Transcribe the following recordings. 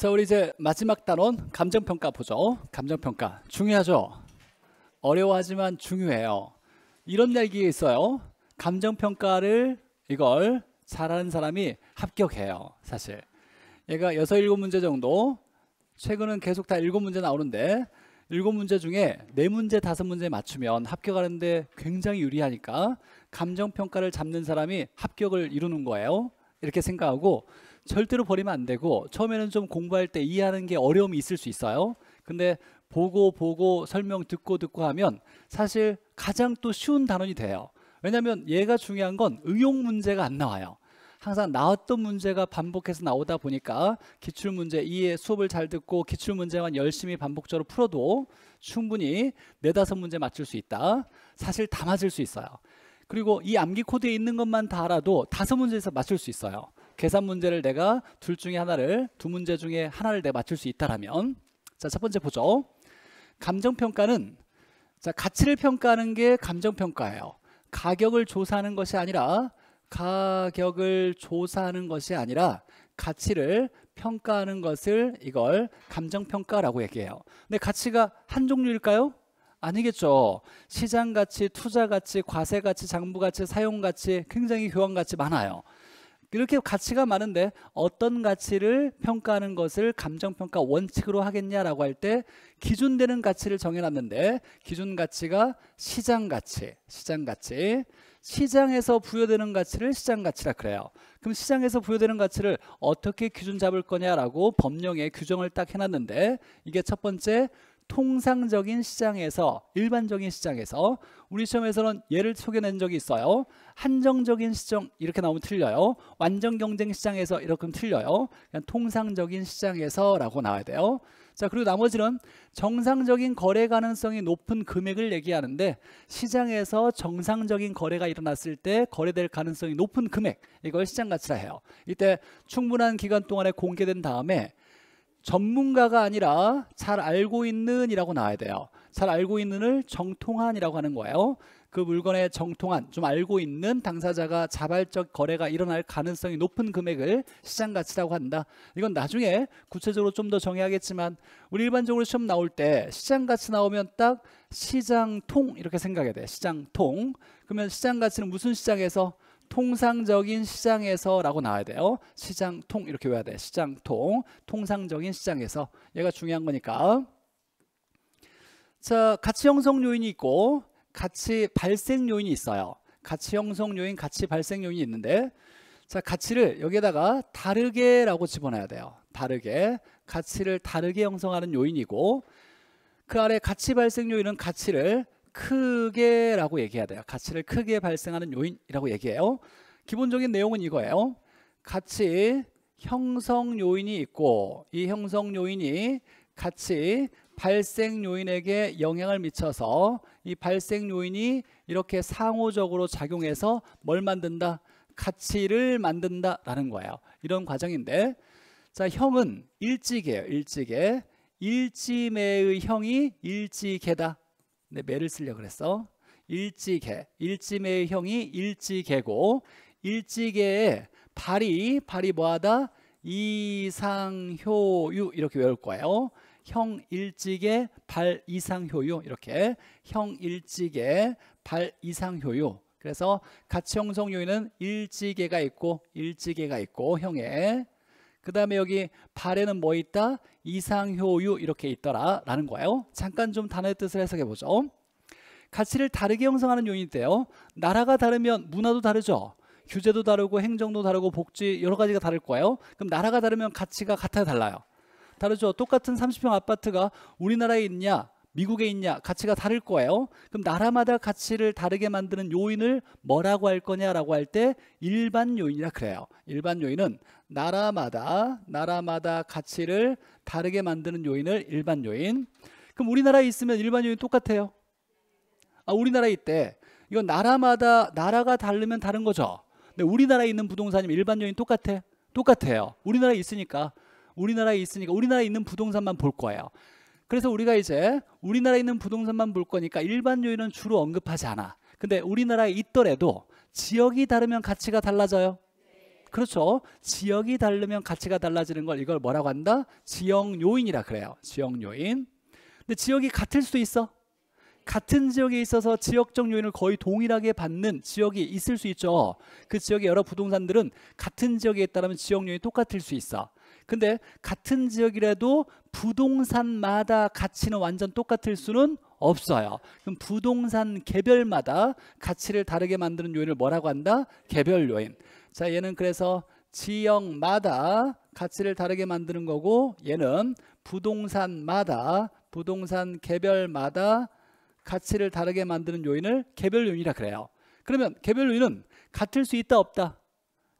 자, 우리 이제 마지막 단원 감정평가 보죠. 감정평가 중요하죠. 어려워하지만 중요해요. 이런 얘기 있어요. 감정평가를 이걸 잘하는 사람이 합격해요. 사실 얘가 여섯 일곱 문제 정도 최근은 계속 다 일곱 문제 나오는데 일곱 문제 중에 네 문제 다섯 문제 맞추면 합격하는데 굉장히 유리하니까 감정평가를 잡는 사람이 합격을 이루는 거예요. 이렇게 생각하고 절대로 버리면 안 되고 처음에는 좀 공부할 때 이해하는 게 어려움이 있을 수 있어요. 근데 보고 보고 설명 듣고 듣고 하면 사실 가장 또 쉬운 단원이 돼요. 왜냐하면 얘가 중요한 건 응용 문제가 안 나와요. 항상 나왔던 문제가 반복해서 나오다 보니까 기출문제 이해 수업을 잘 듣고 기출문제만 열심히 반복적으로 풀어도 충분히 네다섯 문제 맞출 수 있다. 사실 다 맞을 수 있어요. 그리고 이 암기 코드에 있는 것만 다 알아도 다섯 문제에서 맞출 수 있어요. 계산 문제를 내가 둘 중에 하나를 두 문제 중에 하나를 내가 맞출 수 있다라면 자첫 번째 보죠. 감정평가는 자 가치를 평가하는 게 감정평가예요. 가격을 조사하는 것이 아니라 가격을 조사하는 것이 아니라 가치를 평가하는 것을 이걸 감정평가라고 얘기해요. 근데 가치가 한 종류일까요? 아니겠죠. 시장 가치, 투자 가치, 과세 가치, 장부 가치, 사용 가치, 굉장히 교환 가치 많아요. 이렇게 가치가 많은데 어떤 가치를 평가하는 것을 감정평가 원칙으로 하겠냐라고 할 때 기준되는 가치를 정해놨는데 기준 가치가 시장 가치, 시장 가치. 시장에서 부여되는 가치를 시장 가치라 그래요. 그럼 시장에서 부여되는 가치를 어떻게 기준 잡을 거냐라고 법령에 규정을 딱 해놨는데 이게 첫 번째 통상적인 시장에서 일반적인 시장에서 우리 시험에서는 예를 소개낸 적이 있어요. 한정적인 시장 이렇게 나오면 틀려요. 완전 경쟁 시장에서 이렇게 틀려요. 그냥 통상적인 시장에서라고 나와야 돼요. 자 그리고 나머지는 정상적인 거래 가능성이 높은 금액을 얘기하는데 시장에서 정상적인 거래가 일어났을 때 거래될 가능성이 높은 금액 이걸 시장 가치라 해요. 이때 충분한 기간 동안에 공개된 다음에 전문가가 아니라 잘 알고 있는 이라고 나와야 돼요 잘 알고 있는을 정통한 이라고 하는 거예요 그 물건의 정통한 좀 알고 있는 당사자가 자발적 거래가 일어날 가능성이 높은 금액을 시장 가치라고 한다 이건 나중에 구체적으로 좀 더 정의하겠지만 우리 일반적으로 시험 나올 때 시장 가치 나오면 딱 시장통 이렇게 생각해야 돼 시장통 그러면 시장 가치는 무슨 시장에서 통상적인 시장에서라고 나와야 돼요. 시장통 이렇게 외워야 돼. 시장통. 통상적인 시장에서. 얘가 중요한 거니까. 자, 가치 형성 요인이 있고 가치 발생 요인이 있어요. 가치 형성 요인, 가치 발생 요인이 있는데 자, 가치를 여기에다가 다르게라고 집어넣어야 돼요. 다르게. 가치를 다르게 형성하는 요인이고 그 아래 가치 발생 요인은 가치를 크게라고 얘기해야 돼요. 가치를 크게 발생하는 요인이라고 얘기해요. 기본적인 내용은 이거예요. 가치 형성 요인이 있고 이 형성 요인이 가치 발생 요인에게 영향을 미쳐서 이 발생 요인이 이렇게 상호적으로 작용해서 뭘 만든다? 가치를 만든다라는 거예요. 이런 과정인데 자 형은 일찍이에요일찍에 일지매의 형이 일찍계다 근데 매를 쓰려 그랬어. 일지개. 일지매의 형이 일지개고 일지개의 발이 발이 뭐하다 이상효유 이렇게 외울 거예요. 형 일지개 발 이상효유 이렇게 형 일지개 발 이상효유 그래서 같이 형성 요인은 일지개가 있고 일지개가 있고 형에 그 다음에 여기 발에는 뭐 있다? 이상효유 이렇게 있더라라는 거예요. 잠깐 좀 단어의 뜻을 해석해 보죠. 가치를 다르게 형성하는 요인인데요. 나라가 다르면 문화도 다르죠. 규제도 다르고 행정도 다르고 복지 여러 가지가 다를 거예요. 그럼 나라가 다르면 가치가 같아요, 달라요. 다르죠. 똑같은 30평 아파트가 우리나라에 있냐, 미국에 있냐 가치가 다를 거예요. 그럼 나라마다 가치를 다르게 만드는 요인을 뭐라고 할 거냐라고 할 때 일반 요인이라 그래요. 일반 요인은 나라마다 나라마다 가치를 다르게 만드는 요인을 일반 요인. 그럼 우리나라에 있으면 일반 요인 똑같아요. 아, 우리나라에 있대. 이건 나라마다 나라가 다르면 다른 거죠. 근데 우리나라에 있는 부동산이면 일반 요인 똑같아. 똑같아요. 우리나라에 있으니까 우리나라에 있으니까 우리나라에 있는 부동산만 볼 거예요. 그래서 우리가 이제 우리나라에 있는 부동산만 볼 거니까 일반 요인은 주로 언급하지 않아. 근데 우리나라에 있더라도 지역이 다르면 가치가 달라져요. 그렇죠. 지역이 다르면 가치가 달라지는 걸 이걸 뭐라고 한다? 지역 요인이라 그래요. 지역 요인. 근데 지역이 같을 수도 있어. 같은 지역에 있어서 지역적 요인을 거의 동일하게 받는 지역이 있을 수 있죠. 그 지역의 여러 부동산들은 같은 지역에 있다면 지역 요인이 똑같을 수 있어. 근데 같은 지역이라도 부동산마다 가치는 완전 똑같을 수는 없어요. 그럼 부동산 개별마다 가치를 다르게 만드는 요인을 뭐라고 한다? 개별 요인. 자, 얘는 그래서 지역마다 가치를 다르게 만드는 거고 얘는 부동산마다 부동산 개별마다 가치를 다르게 만드는 요인을 개별 요인이라 그래요. 그러면 개별 요인은 같을 수 있다 없다?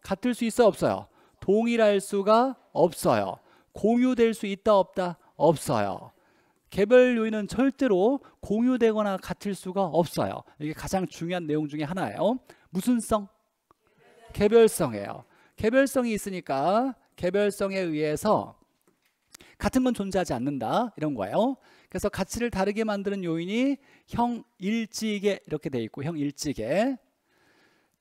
같을 수 있어 없어요? 동일할 수가 없어요. 공유될 수 있다 없다? 없어요. 개별 요인은 절대로 공유되거나 같을 수가 없어요. 이게 가장 중요한 내용 중에 하나예요. 무슨성? 개별성이에요. 개별성이 있으니까 개별성에 의해서 같은 건 존재하지 않는다 이런 거예요. 그래서 가치를 다르게 만드는 요인이 형일지게 이렇게 돼 있고 형일지게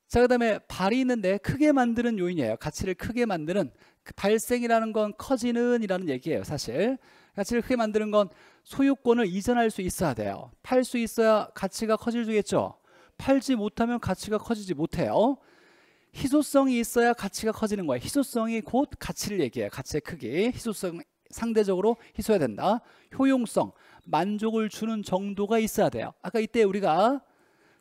자, 그 다음에 발이 있는데 크게 만드는 요인이에요. 가치를 크게 만드는 그 발생이라는 건 커지는 이라는 얘기예요. 사실 가치를 크게 만드는 건 소유권을 이전할 수 있어야 돼요. 팔 수 있어야 가치가 커질 수겠죠. 있 팔지 못하면 가치가 커지지 못해요. 희소성이 있어야 가치가 커지는 거야. 희소성이 곧 가치를 얘기해. 요 가치의 크기. 희소성 상대적으로 희소해야 된다. 효용성, 만족을 주는 정도가 있어야 돼요. 아까 이때 우리가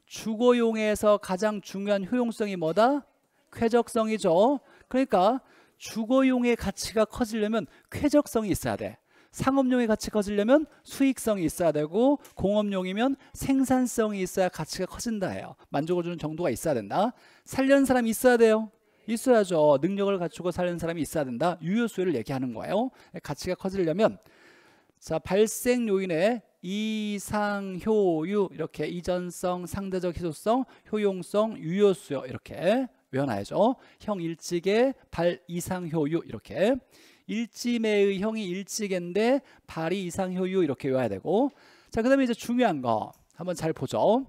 주거용에서 가장 중요한 효용성이 뭐다? 쾌적성이죠. 그러니까 주거용의 가치가 커지려면 쾌적성이 있어야 돼. 상업용의 가치가 커지려면 수익성이 있어야 되고 공업용이면 생산성이 있어야 가치가 커진다 해요. 만족을 주는 정도가 있어야 된다. 살려는 사람이 있어야 돼요. 있어야죠. 능력을 갖추고 살려는 사람이 있어야 된다. 유효수요를 얘기하는 거예요. 가치가 커지려면 자 발생 요인의 이상효유 이렇게 이전성, 상대적 희소성, 효용성, 유효수요 이렇게 외워놔야죠. 형일찍의발 이상효유 이렇게 일지매의 형이 일지갠데 발이 이상 효유 이렇게 외워야 되고 자 그다음에 이제 중요한 거 한번 잘 보죠.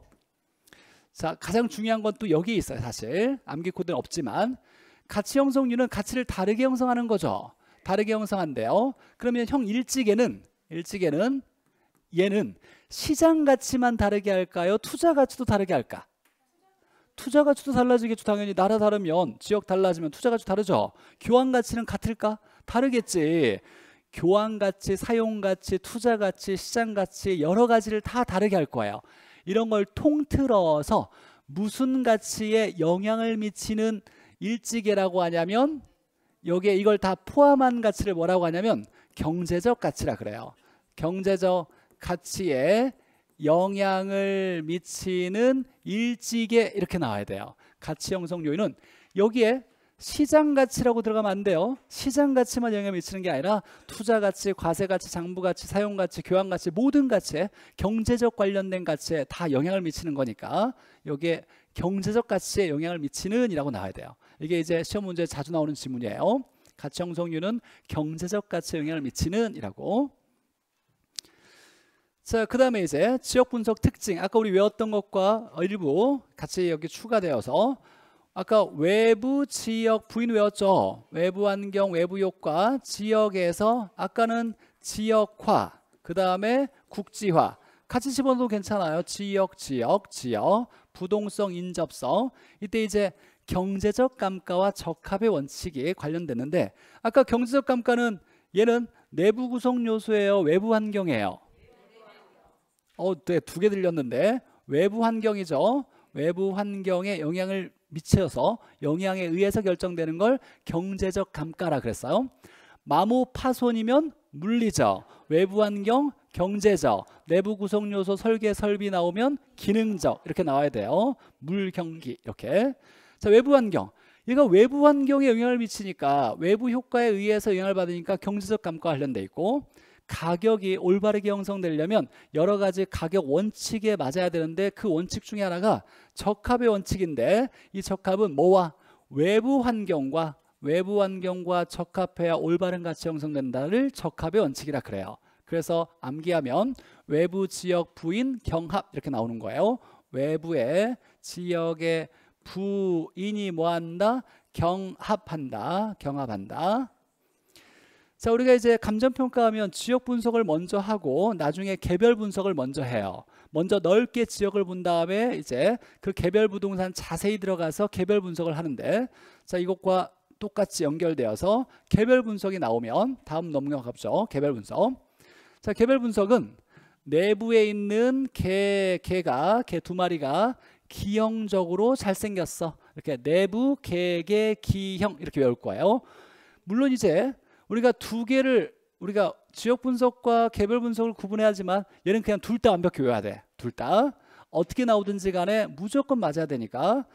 자 가장 중요한 건 또 여기에 있어요 사실 암기 코드는 없지만 가치 형성류는 가치를 다르게 형성하는 거죠. 다르게 형성한대요. 그러면 형 일지개는 일지개는 얘는 시장 가치만 다르게 할까요? 투자 가치도 다르게 할까? 투자 가치도 달라지겠죠. 당연히 나라 다르면 지역 달라지면 투자 가치 다르죠. 교환 가치는 같을까? 다르겠지. 교환 가치, 사용 가치, 투자 가치, 시장 가치 여러 가지를 다 다르게 할 거예요. 이런 걸 통틀어서 무슨 가치에 영향을 미치는 일지계라고 하냐면 여기에 이걸 다 포함한 가치를 뭐라고 하냐면 경제적 가치라 그래요. 경제적 가치에 영향을 미치는 일지계 이렇게 나와야 돼요. 가치 형성 요인은 여기에 시장 가치라고 들어가면 안 돼요. 시장 가치만 영향을 미치는 게 아니라 투자 가치, 과세 가치, 장부 가치, 사용 가치, 교환 가치 모든 가치에 경제적 관련된 가치에 다 영향을 미치는 거니까 여기에 경제적 가치에 영향을 미치는이라고 나와야 돼요. 이게 이제 시험 문제에 자주 나오는 질문이에요. 가치 형성률은 경제적 가치에 영향을 미치는이라고. 자, 그 다음에 이제 지역 분석 특징 아까 우리 외웠던 것과 일부 같이 여기 추가되어서 아까 외부 지역 부인 외웠죠? 외부 환경, 외부 효과, 지역에서 아까는 지역화, 그 다음에 국지화 같이 집어넣어도 괜찮아요. 지역, 지역, 지역, 부동성, 인접성 이때 이제 경제적 감가와 적합의 원칙이 관련됐는데 아까 경제적 감가는 얘는 내부 구성 요소예요? 외부 환경이에요? 어, 네, 두개 들렸는데 외부 환경이죠. 외부 환경에 영향을 미쳐서 영향에 의해서 결정되는 걸 경제적 감가라 그랬어요. 마모 파손이면 물리적, 외부 환경, 경제적, 내부 구성 요소 설계 설비 나오면 기능적 이렇게 나와야 돼요. 물 경기 이렇게. 자, 외부 환경. 얘가 외부 환경에 영향을 미치니까 외부 효과에 의해서 영향을 받으니까 경제적 감과 관련돼 있고 가격이 올바르게 형성되려면 여러 가지 가격 원칙에 맞아야 되는데 그 원칙 중에 하나가 적합의 원칙인데 이 적합은 뭐와 외부 환경과 외부 환경과 적합해야 올바른 가치 형성된다를 적합의 원칙이라 그래요. 그래서 암기하면 외부 지역 부인 경합 이렇게 나오는 거예요. 외부의 지역의 부인이 뭐한다? 경합한다. 경합한다. 자, 우리가 이제 감정 평가하면 지역 분석을 먼저 하고 나중에 개별 분석을 먼저 해요. 먼저 넓게 지역을 본 다음에 이제 그 개별 부동산 자세히 들어가서 개별 분석을 하는데 자, 이것과 똑같이 연결되어서 개별 분석이 나오면 다음 넘겨갑죠. 개별 분석. 자, 개별 분석은 내부에 있는 개, 개가, 개 두 마리가 기형적으로 잘생겼어. 이렇게 내부, 개, 개, 기형 이렇게 외울 거예요. 물론 이제 우리가 두 개를 우리가 지역 분석과 개별 분석을 구분해야지만 얘는 그냥 둘 다 완벽히 외워야 돼. 둘 다 어떻게 나오든지 간에 무조건 맞아야 되니까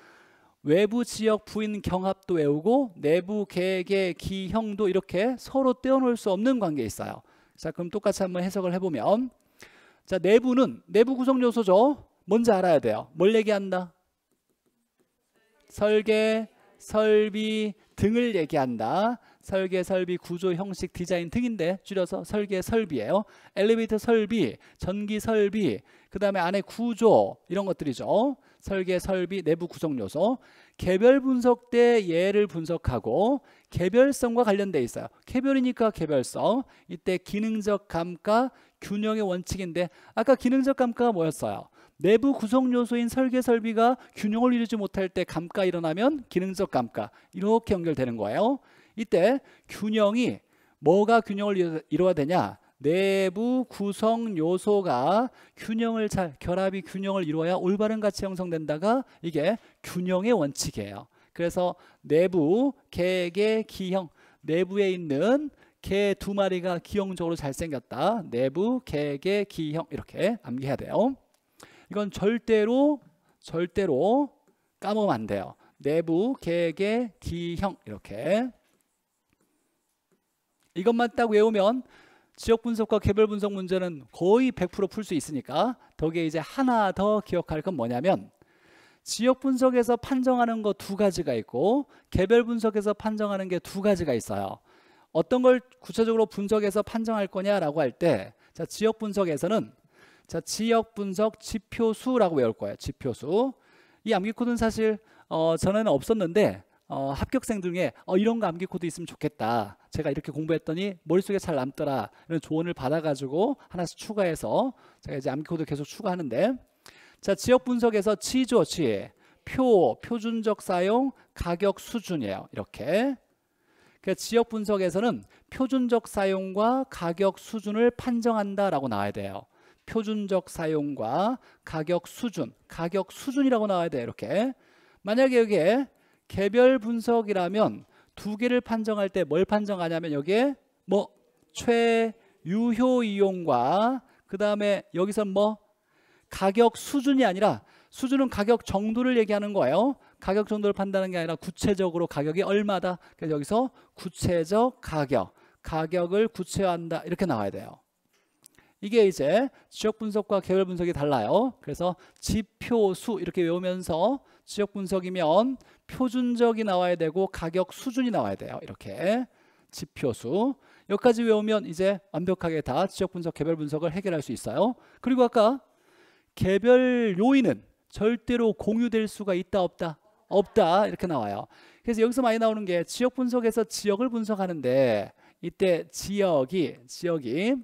외부 지역 부인 경합도 외우고 내부 계획의 기형도 이렇게 서로 떼어놓을 수 없는 관계에 있어요. 자 그럼 똑같이 한번 해석을 해보면 자 내부는 내부 구성 요소죠. 뭔지 알아야 돼요. 뭘 얘기한다? 설계, 설비 등을 얘기한다. 설계, 설비, 구조, 형식, 디자인 등인데 줄여서 설계, 설비예요. 엘리베이터 설비, 전기 설비, 그 다음에 안에 구조 이런 것들이죠. 설계, 설비, 내부 구성 요소. 개별 분석 때 예를 분석하고 개별성과 관련돼 있어요. 개별이니까 개별성. 이때 기능적 감가 균형의 원칙인데 아까 기능적 감가가 뭐였어요? 내부 구성 요소인 설계 설비가 균형을 이루지 못할 때 감가 일어나면 기능적 감가 이렇게 연결되는 거예요. 이때 균형이 뭐가 균형을 이루어야 되냐? 내부 구성 요소가 균형을 잘 결합이 균형을 이루어야 올바른 가치 형성된다가 이게 균형의 원칙이에요. 그래서 내부 개개 기형 내부에 있는 개 두 마리가 기형적으로 잘생겼다. 내부 개개 기형 이렇게 암기해야 돼요. 이건 절대로 절대로 까먹으면 안 돼요. 내부 개개 기형 이렇게 이것만 딱 외우면 지역 분석과 개별 분석 문제는 거의 100%풀 수 있으니까 덕에 이제 하나 더 기억할 건 뭐냐면 지역 분석에서 판정하는 거 두 가지가 있고 개별 분석에서 판정하는 게 두 가지가 있어요. 어떤 걸 구체적으로 분석해서 판정할 거냐라고 할때 자, 지역 분석에서는 자, 지역 분석 지표수라고 외울 거예요. 지표수. 이 암기코드는 사실 어, 전는 없었는데 어, 합격생 중에 어, 이런 거 암기 코드 있으면 좋겠다. 제가 이렇게 공부했더니 머릿속에 잘 남더라. 이런 조언을 받아가지고 하나씩 추가해서 제가 이제 암기 코드 계속 추가하는데 자 지역 분석에서 치죠 치. 표, 표준적 사용, 가격 수준이에요. 이렇게. 그 지역 분석에서는 표준적 사용과 가격 수준을 판정한다라고 나와야 돼요. 표준적 사용과 가격 수준, 가격 수준이라고 나와야 돼요. 이렇게. 만약에 여기에 개별 분석이라면 두 개를 판정할 때 뭘 판정하냐면 여기에 뭐 최유효 이용과 그 다음에 여기서 뭐 가격 수준이 아니라 수준은 가격 정도를 얘기하는 거예요. 가격 정도를 판단하는 게 아니라 구체적으로 가격이 얼마다. 그래서 여기서 구체적 가격, 가격을 구체화한다 이렇게 나와야 돼요. 이게 이제 지역 분석과 계열 분석이 달라요. 그래서 지표수 이렇게 외우면서 지역 분석이면 표준적이 나와야 되고 가격 수준이 나와야 돼요. 이렇게 지표수 여기까지 외우면 이제 완벽하게 다 지역 분석, 개별 분석을 해결할 수 있어요. 그리고 아까 개별 요인은 절대로 공유될 수가 있다 없다 없다 이렇게 나와요. 그래서 여기서 많이 나오는 게 지역 분석에서 지역을 분석하는데 이때 지역이 지역이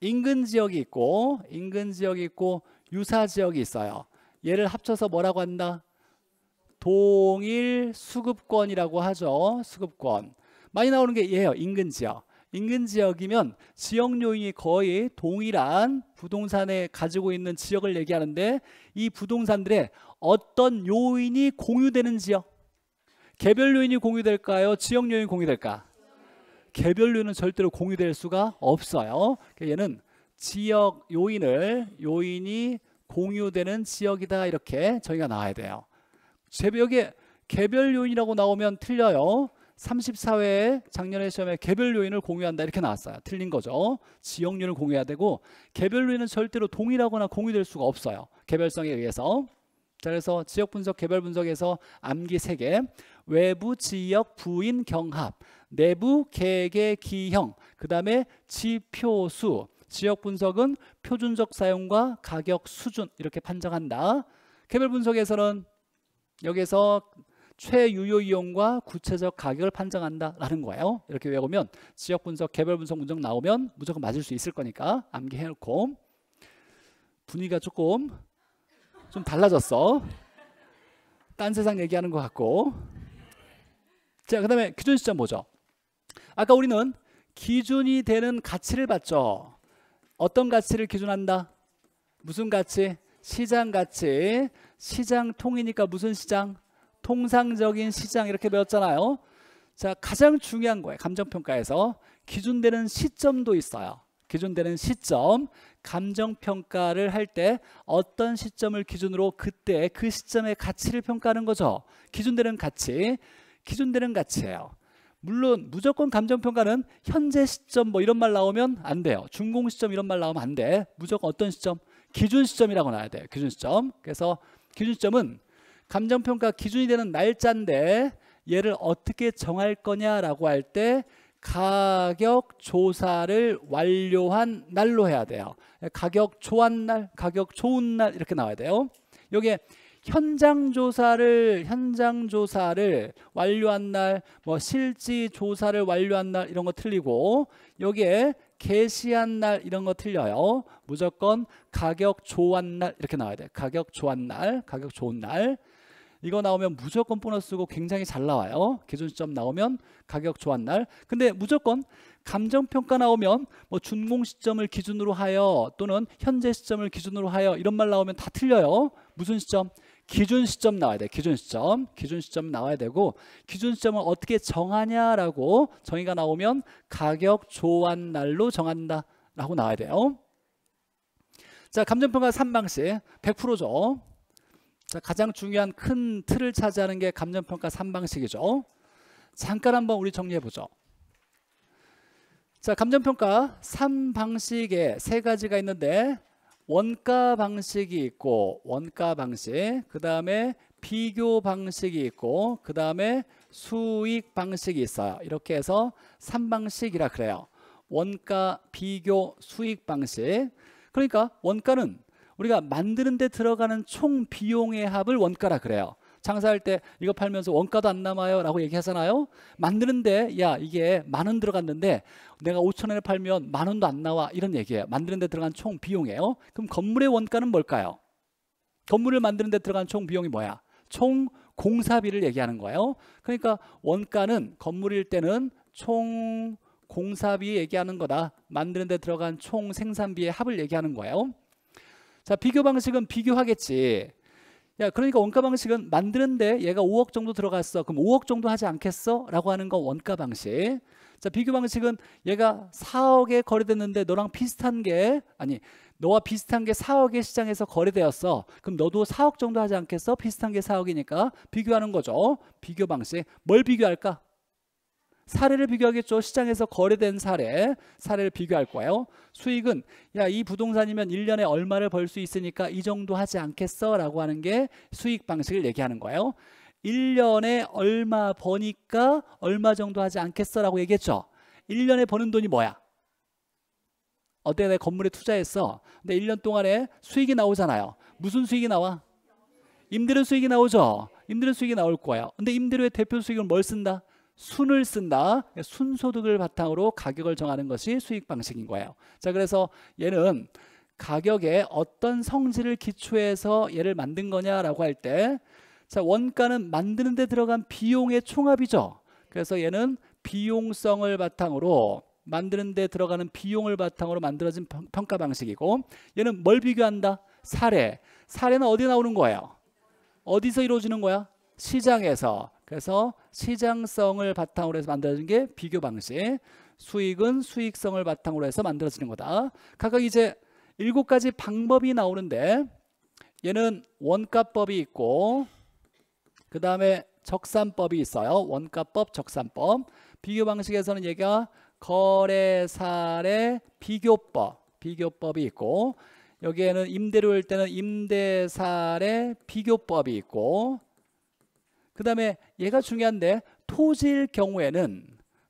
인근 지역이 있고 인근 지역이 있고 유사 지역이 있어요. 얘를 합쳐서 뭐라고 한다? 동일 수급권이라고 하죠. 수급권. 많이 나오는 게 얘예요. 인근 지역. 인근 지역이면 지역 요인이 거의 동일한 부동산에 가지고 있는 지역을 얘기하는데 이 부동산들의 어떤 요인이 공유되는 지역 개별 요인이 공유될까요? 지역 요인이 공유될까? 개별류는 절대로 공유될 수가 없어요. 그러니까 얘는 지역 요인을 요인이 공유되는 지역이다 이렇게 저희가 나와야 돼요. 제벽에 개별 요인이라고 나오면 틀려요. 34회 작년에 시험에 개별 요인을 공유한다 이렇게 나왔어요. 틀린 거죠. 지역률을 공유해야 되고 개별 요인은 절대로 동일하거나 공유될 수가 없어요. 개별성에 의해서. 그래서 지역 분석, 개별 분석에서 암기 3개, 외부 지역 부인 경합. 내부 계획의 기형, 그 다음에 지표수, 지역 분석은 표준적 사용과 가격 수준 이렇게 판정한다. 개별 분석에서는 여기서 에 최유효 이용과 구체적 가격을 판정한다라는 거예요. 이렇게 외우면 지역 분석, 개별 분석 문장 나오면 무조건 맞을 수 있을 거니까 암기해 놓고 분위기가 조금 좀 달라졌어. 딴 세상 얘기하는 것 같고. 자, 그다음에 기준 시점 뭐죠? 아까 우리는 기준이 되는 가치를 봤죠. 어떤 가치를 기준한다? 무슨 가치? 시장 가치. 시장 통이니까 무슨 시장? 통상적인 시장 이렇게 배웠잖아요. 자, 가장 중요한 거예요. 감정평가에서 기준되는 시점도 있어요. 기준되는 시점, 감정평가를 할 때 어떤 시점을 기준으로 그때 그 시점의 가치를 평가하는 거죠. 기준되는 가치, 기준되는 가치예요. 물론 무조건 감정평가는 현재 시점 뭐 이런 말 나오면 안 돼요. 준공 시점 이런 말 나오면 안 돼. 무조건 어떤 시점? 기준 시점이라고 나와야 돼요. 기준 시점. 그래서 기준 시점은 감정평가 기준이 되는 날짜인데 얘를 어떻게 정할 거냐라고 할 때 가격 조사를 완료한 날로 해야 돼요. 가격 좋한 날, 가격 좋은 날 이렇게 나와야 돼요. 여기에 현장 조사를 현장 조사를 완료한 날, 뭐 실지 조사를 완료한 날 이런 거 틀리고 여기에 개시한 날 이런 거 틀려요. 무조건 가격 조한 날 이렇게 나와야 돼. 가격 조한 날, 가격 좋은 날. 이거 나오면 무조건 보너스고 굉장히 잘 나와요. 기준 시점 나오면 가격 조한 날. 근데 무조건 감정평가 나오면 뭐 준공 시점을 기준으로 하여 또는 현재 시점을 기준으로 하여 이런 말 나오면 다 틀려요. 무슨 시점? 기준 시점 나와야 돼. 기준 시점. 기준 시점 나와야 되고 기준 시점을 어떻게 정하냐라고 정의가 나오면 가격 조안 날로 정한다라고 나와야 돼요. 자, 감정평가 3방식 100%죠. 자, 가장 중요한 큰 틀을 차지하는 게 감정평가 3방식이죠. 잠깐 한번 우리 정리해 보죠. 자, 감정평가 3방식에 세 가지가 있는데 원가 방식이 있고 원가 방식 그 다음에 비교 방식이 있고 그 다음에 수익 방식이 있어요 이렇게 해서 3방식이라 그래요 원가 비교 수익 방식 그러니까 원가는 우리가 만드는 데 들어가는 총 비용의 합을 원가라 그래요 장사할 때 이거 팔면서 원가도 안 남아요 라고 얘기하잖아요 만드는데 야 이게 만 원 들어갔는데 내가 5천 원에 팔면 만 원도 안 나와 이런 얘기예요 만드는데 들어간 총 비용이에요 그럼 건물의 원가는 뭘까요? 건물을 만드는데 들어간 총 비용이 뭐야? 총 공사비를 얘기하는 거예요 그러니까 원가는 건물일 때는 총 공사비 얘기하는 거다 만드는데 들어간 총 생산비의 합을 얘기하는 거예요 자 비교 방식은 비교하겠지 야 그러니까 원가 방식은 만드는데 얘가 5억 정도 들어갔어. 그럼 5억 정도 하지 않겠어? 라고 하는 건 원가 방식. 자 비교 방식은 얘가 4억에 거래됐는데 너랑 비슷한 게 아니 너와 비슷한 게 4억의 시장에서 거래되었어. 그럼 너도 4억 정도 하지 않겠어? 비슷한 게 4억이니까 비교하는 거죠. 비교 방식. 뭘 비교할까? 사례를 비교하겠죠. 시장에서 거래된 사례, 사례를 비교할 거예요. 수익은 야, 이 부동산이면 1년에 얼마를 벌 수 있으니까 이 정도 하지 않겠어라고 하는 게 수익 방식을 얘기하는 거예요. 1년에 얼마 버니까 얼마 정도 하지 않겠어라고 얘기했죠. 1년에 버는 돈이 뭐야? 어때 내 건물에 투자했어. 근데 1년 동안에 수익이 나오잖아요. 무슨 수익이 나와? 임대료 수익이 나오죠. 임대료 수익이 나올 거예요. 근데 임대료의 대표 수익은 뭘 쓴다? 순을 쓴다. 순소득을 바탕으로 가격을 정하는 것이 수익 방식인 거예요. 자, 그래서 얘는 가격에 어떤 성질을 기초해서 얘를 만든 거냐라고 할 때 자, 원가는 만드는 데 들어간 비용의 총합이죠. 그래서 얘는 비용성을 바탕으로 만드는 데 들어가는 비용을 바탕으로 만들어진 평가 방식이고 얘는 뭘 비교한다? 사례. 사례는 어디 나오는 거예요? 어디서 이루어지는 거야? 시장에서 그래서 시장성을 바탕으로 해서 만들어진 게 비교 방식. 수익은 수익성을 바탕으로 해서 만들어지는 거다. 각각 이제 일곱 가지 방법이 나오는데 얘는 원가법이 있고 그 다음에 적산법이 있어요. 원가법, 적산법. 비교 방식에서는 얘가 거래 사례 비교법, 비교법이 있고 여기에는 임대료일 때는 임대 사례 비교법이 있고 그 다음에 얘가 중요한데 토지일 경우에는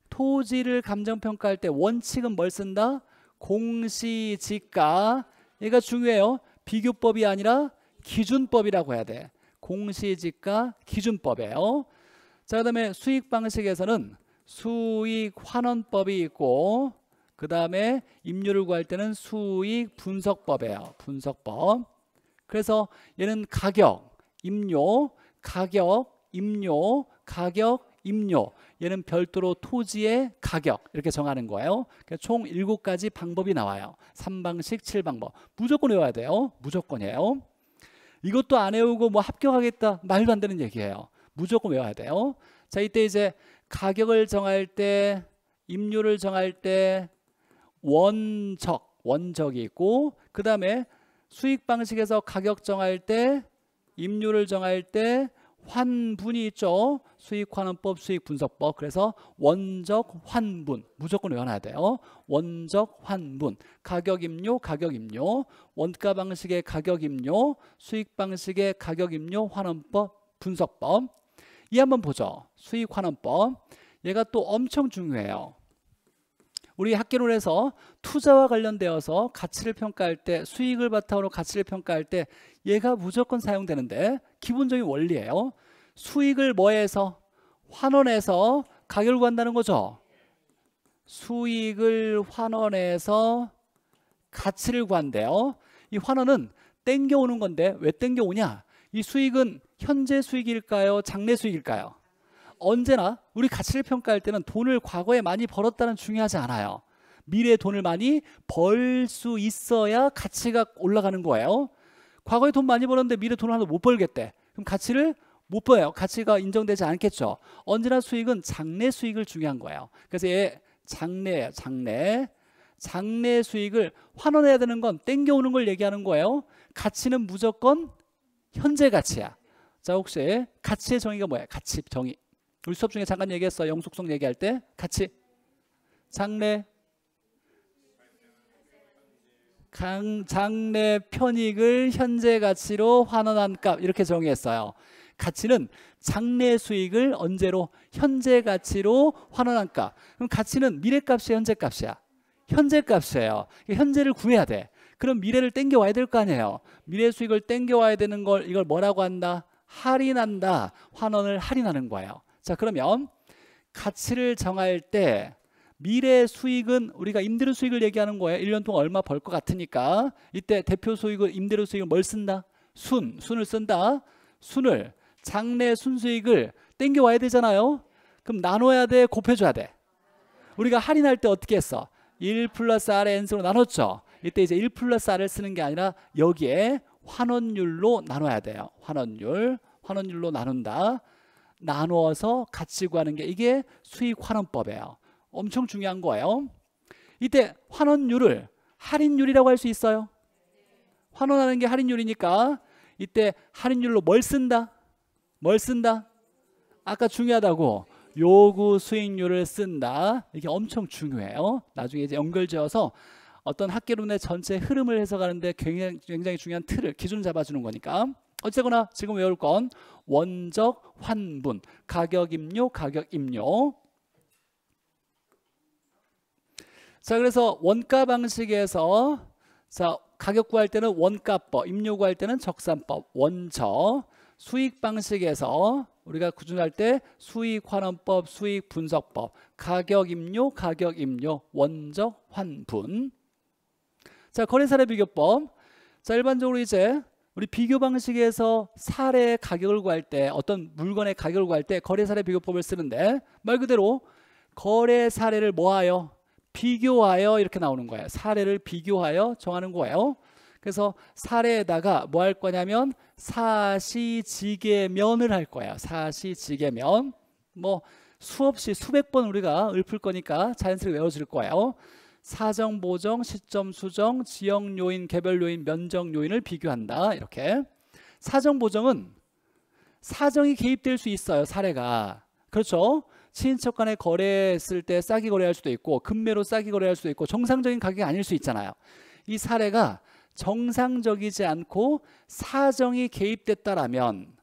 토지를 감정평가할 때 원칙은 뭘 쓴다? 공시지가 얘가 중요해요 비교법이 아니라 기준법이라고 해야 돼 공시지가 기준법이에요 자그 다음에 수익 방식에서는 수익 환원법이 있고 그 다음에 임료를 구할 때는 수익 분석법이에요 분석법 그래서 얘는 가격, 임료, 가격 임료, 가격, 임료. 얘는 별도로 토지의 가격 이렇게 정하는 거예요. 그러니까 총 7가지 방법이 나와요. 3방식, 7방법. 무조건 외워야 돼요. 무조건이에요. 이것도 안 외우고 뭐 합격하겠다. 말도 안 되는 얘기예요. 무조건 외워야 돼요. 자, 이때 이제 가격을 정할 때, 임료를 정할 때 원적, 원적이 있고 그다음에 수익 방식에서 가격 정할 때, 임료를 정할 때 환분이 있죠. 수익환원법, 수익분석법. 그래서 원적 환분 무조건 외워놔야 돼요. 원적 환분 가격 임료, 가격 임료 원가 방식의 가격 임료, 수익 방식의 가격 임료 환원법, 분석법. 이 한번 보죠. 수익환원법. 얘가 또 엄청 중요해요. 우리 학계론에서 투자와 관련되어서 가치를 평가할 때 수익을 바탕으로 가치를 평가할 때 얘가 무조건 사용되는데 기본적인 원리예요. 수익을 뭐에서 환원해서 가격을 구한다는 거죠. 수익을 환원해서 가치를 구한대요. 이 환원은 땡겨오는 건데 왜 땡겨오냐? 이 수익은 현재 수익일까요? 장래 수익일까요? 언제나 우리 가치를 평가할 때는 돈을 과거에 많이 벌었다는 중요하지 않아요. 미래에 돈을 많이 벌 수 있어야 가치가 올라가는 거예요. 과거에 돈 많이 벌었는데 미래 돈을 하나 못 벌겠대. 그럼 가치를 못 벌어요. 가치가 인정되지 않겠죠. 언제나 수익은 장래 수익을 중요한 거예요. 그래서 얘 장래, 장래, 장래 수익을 환원해야 되는 건 땡겨오는 걸 얘기하는 거예요. 가치는 무조건 현재 가치야. 자, 혹시 가치의 정의가 뭐예요 가치 정의. 우리 수업 중에 잠깐 얘기했어. 영속성 얘기할 때 같이 장래 강, 장래 편익을 현재 가치로 환원한 값 이렇게 정의했어요. 가치는 장래 수익을 언제로 현재 가치로 환원한 값. 그럼 가치는 미래 값이 현재 값이야. 현재 값이에요. 현재를 구해야 돼. 그럼 미래를 땡겨와야 될 거 아니에요. 미래 수익을 땡겨와야 되는 걸 이걸 뭐라고 한다? 할인한다. 환원을 할인하는 거예요. 자, 그러면 가치를 정할 때 미래 수익은 우리가 임대료 수익을 얘기하는 거예요. 1년 동안 얼마 벌 것 같으니까. 이때 대표 수익을 임대료 수익을 뭘 쓴다? 순, 순을 쓴다. 순을 장래 순수익을 땡겨 와야 되잖아요. 그럼 나눠야 돼, 곱해 줘야 돼. 우리가 할인할 때 어떻게 했어? 1 플러스 R의 n수로 나눴죠. 이때 이제 1 플러스 R을 쓰는 게 아니라 여기에 환원율로 나눠야 돼요. 환원율, 환원율로 나눈다. 나누어서 같이 구하는 게 이게 수익 환원법이에요. 엄청 중요한 거예요. 이때 환원율을 할인율이라고 할 수 있어요. 환원하는 게 할인율이니까 이때 할인율로 뭘 쓴다? 뭘 쓴다? 아까 중요하다고 요구 수익률을 쓴다. 이게 엄청 중요해요. 나중에 이제 연결지어서 어떤 학계론의 전체 흐름을 해석하는데 굉장히, 굉장히 중요한 틀을 기준 잡아주는 거니까. 어쨌거나 지금 외울 건 원적 환분, 가격 임료, 가격 임료. 자, 그래서 원가 방식에서 자, 가격 구할 때는 원가법, 임료 구할 때는 적산법, 원처. 수익 방식에서 우리가 구준할 때 수익 환원법, 수익 분석법, 가격 임료, 가격 임료, 원적 환분. 자, 거래사례 비교법. 자, 일반적으로 이제 우리 비교 방식에서 사례 가격을 구할 때 어떤 물건의 가격을 구할 때 거래 사례 비교법을 쓰는데 말 그대로 거래 사례를 뭐하여 비교하여 이렇게 나오는 거예요. 사례를 비교하여 정하는 거예요. 그래서 사례에다가 뭐 할 거냐면 사시지계면을 할 거예요. 사시지계면 뭐 수없이 수백 번 우리가 읊을 거니까 자연스레 외워질 거예요. 사정 보정, 시점 수정, 지역 요인, 개별 요인, 면적 요인을 비교한다. 이렇게. 사정 보정은 사정이 개입될 수 있어요. 사례가. 그렇죠? 친인척 간에 거래했을 때싸기 거래할 수도 있고 금매로 싸기 거래할 수도 있고 정상적인 가격이 아닐 수 있잖아요. 이 사례가 정상적이지 않고 사정이 개입됐다라면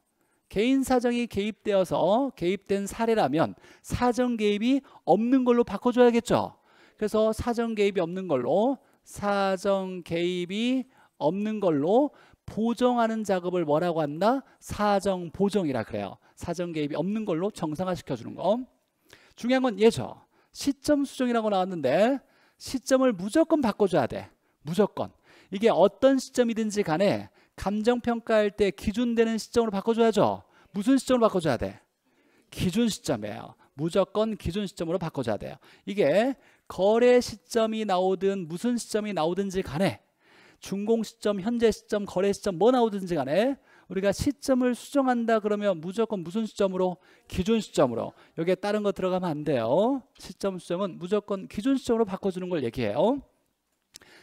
개인 사정이 개입되어서 개입된 사례라면 사정 개입이 없는 걸로 바꿔줘야겠죠. 그래서 사정 개입이 없는 걸로 사정 개입이 없는 걸로 보정하는 작업을 뭐라고 한다? 사정 보정이라 그래요. 사정 개입이 없는 걸로 정상화 시켜주는 거. 중요한 건예죠 시점 수정이라고 나왔는데 시점을 무조건 바꿔줘야 돼. 무조건. 이게 어떤 시점이든지 간에 감정평가할 때 기준되는 시점으로 바꿔줘야죠. 무슨 시점으로 바꿔줘야 돼? 기준 시점이에요. 무조건 기준 시점으로 바꿔줘야 돼요. 이게 거래 시점이 나오든 무슨 시점이 나오든지 간에 중공 시점, 현재 시점, 거래 시점 뭐 나오든지 간에 우리가 시점을 수정한다 그러면 무조건 무슨 시점으로? 기준 시점으로 여기에 다른 거 들어가면 안 돼요 시점 수정은 무조건 기준 시점으로 바꿔주는 걸 얘기해요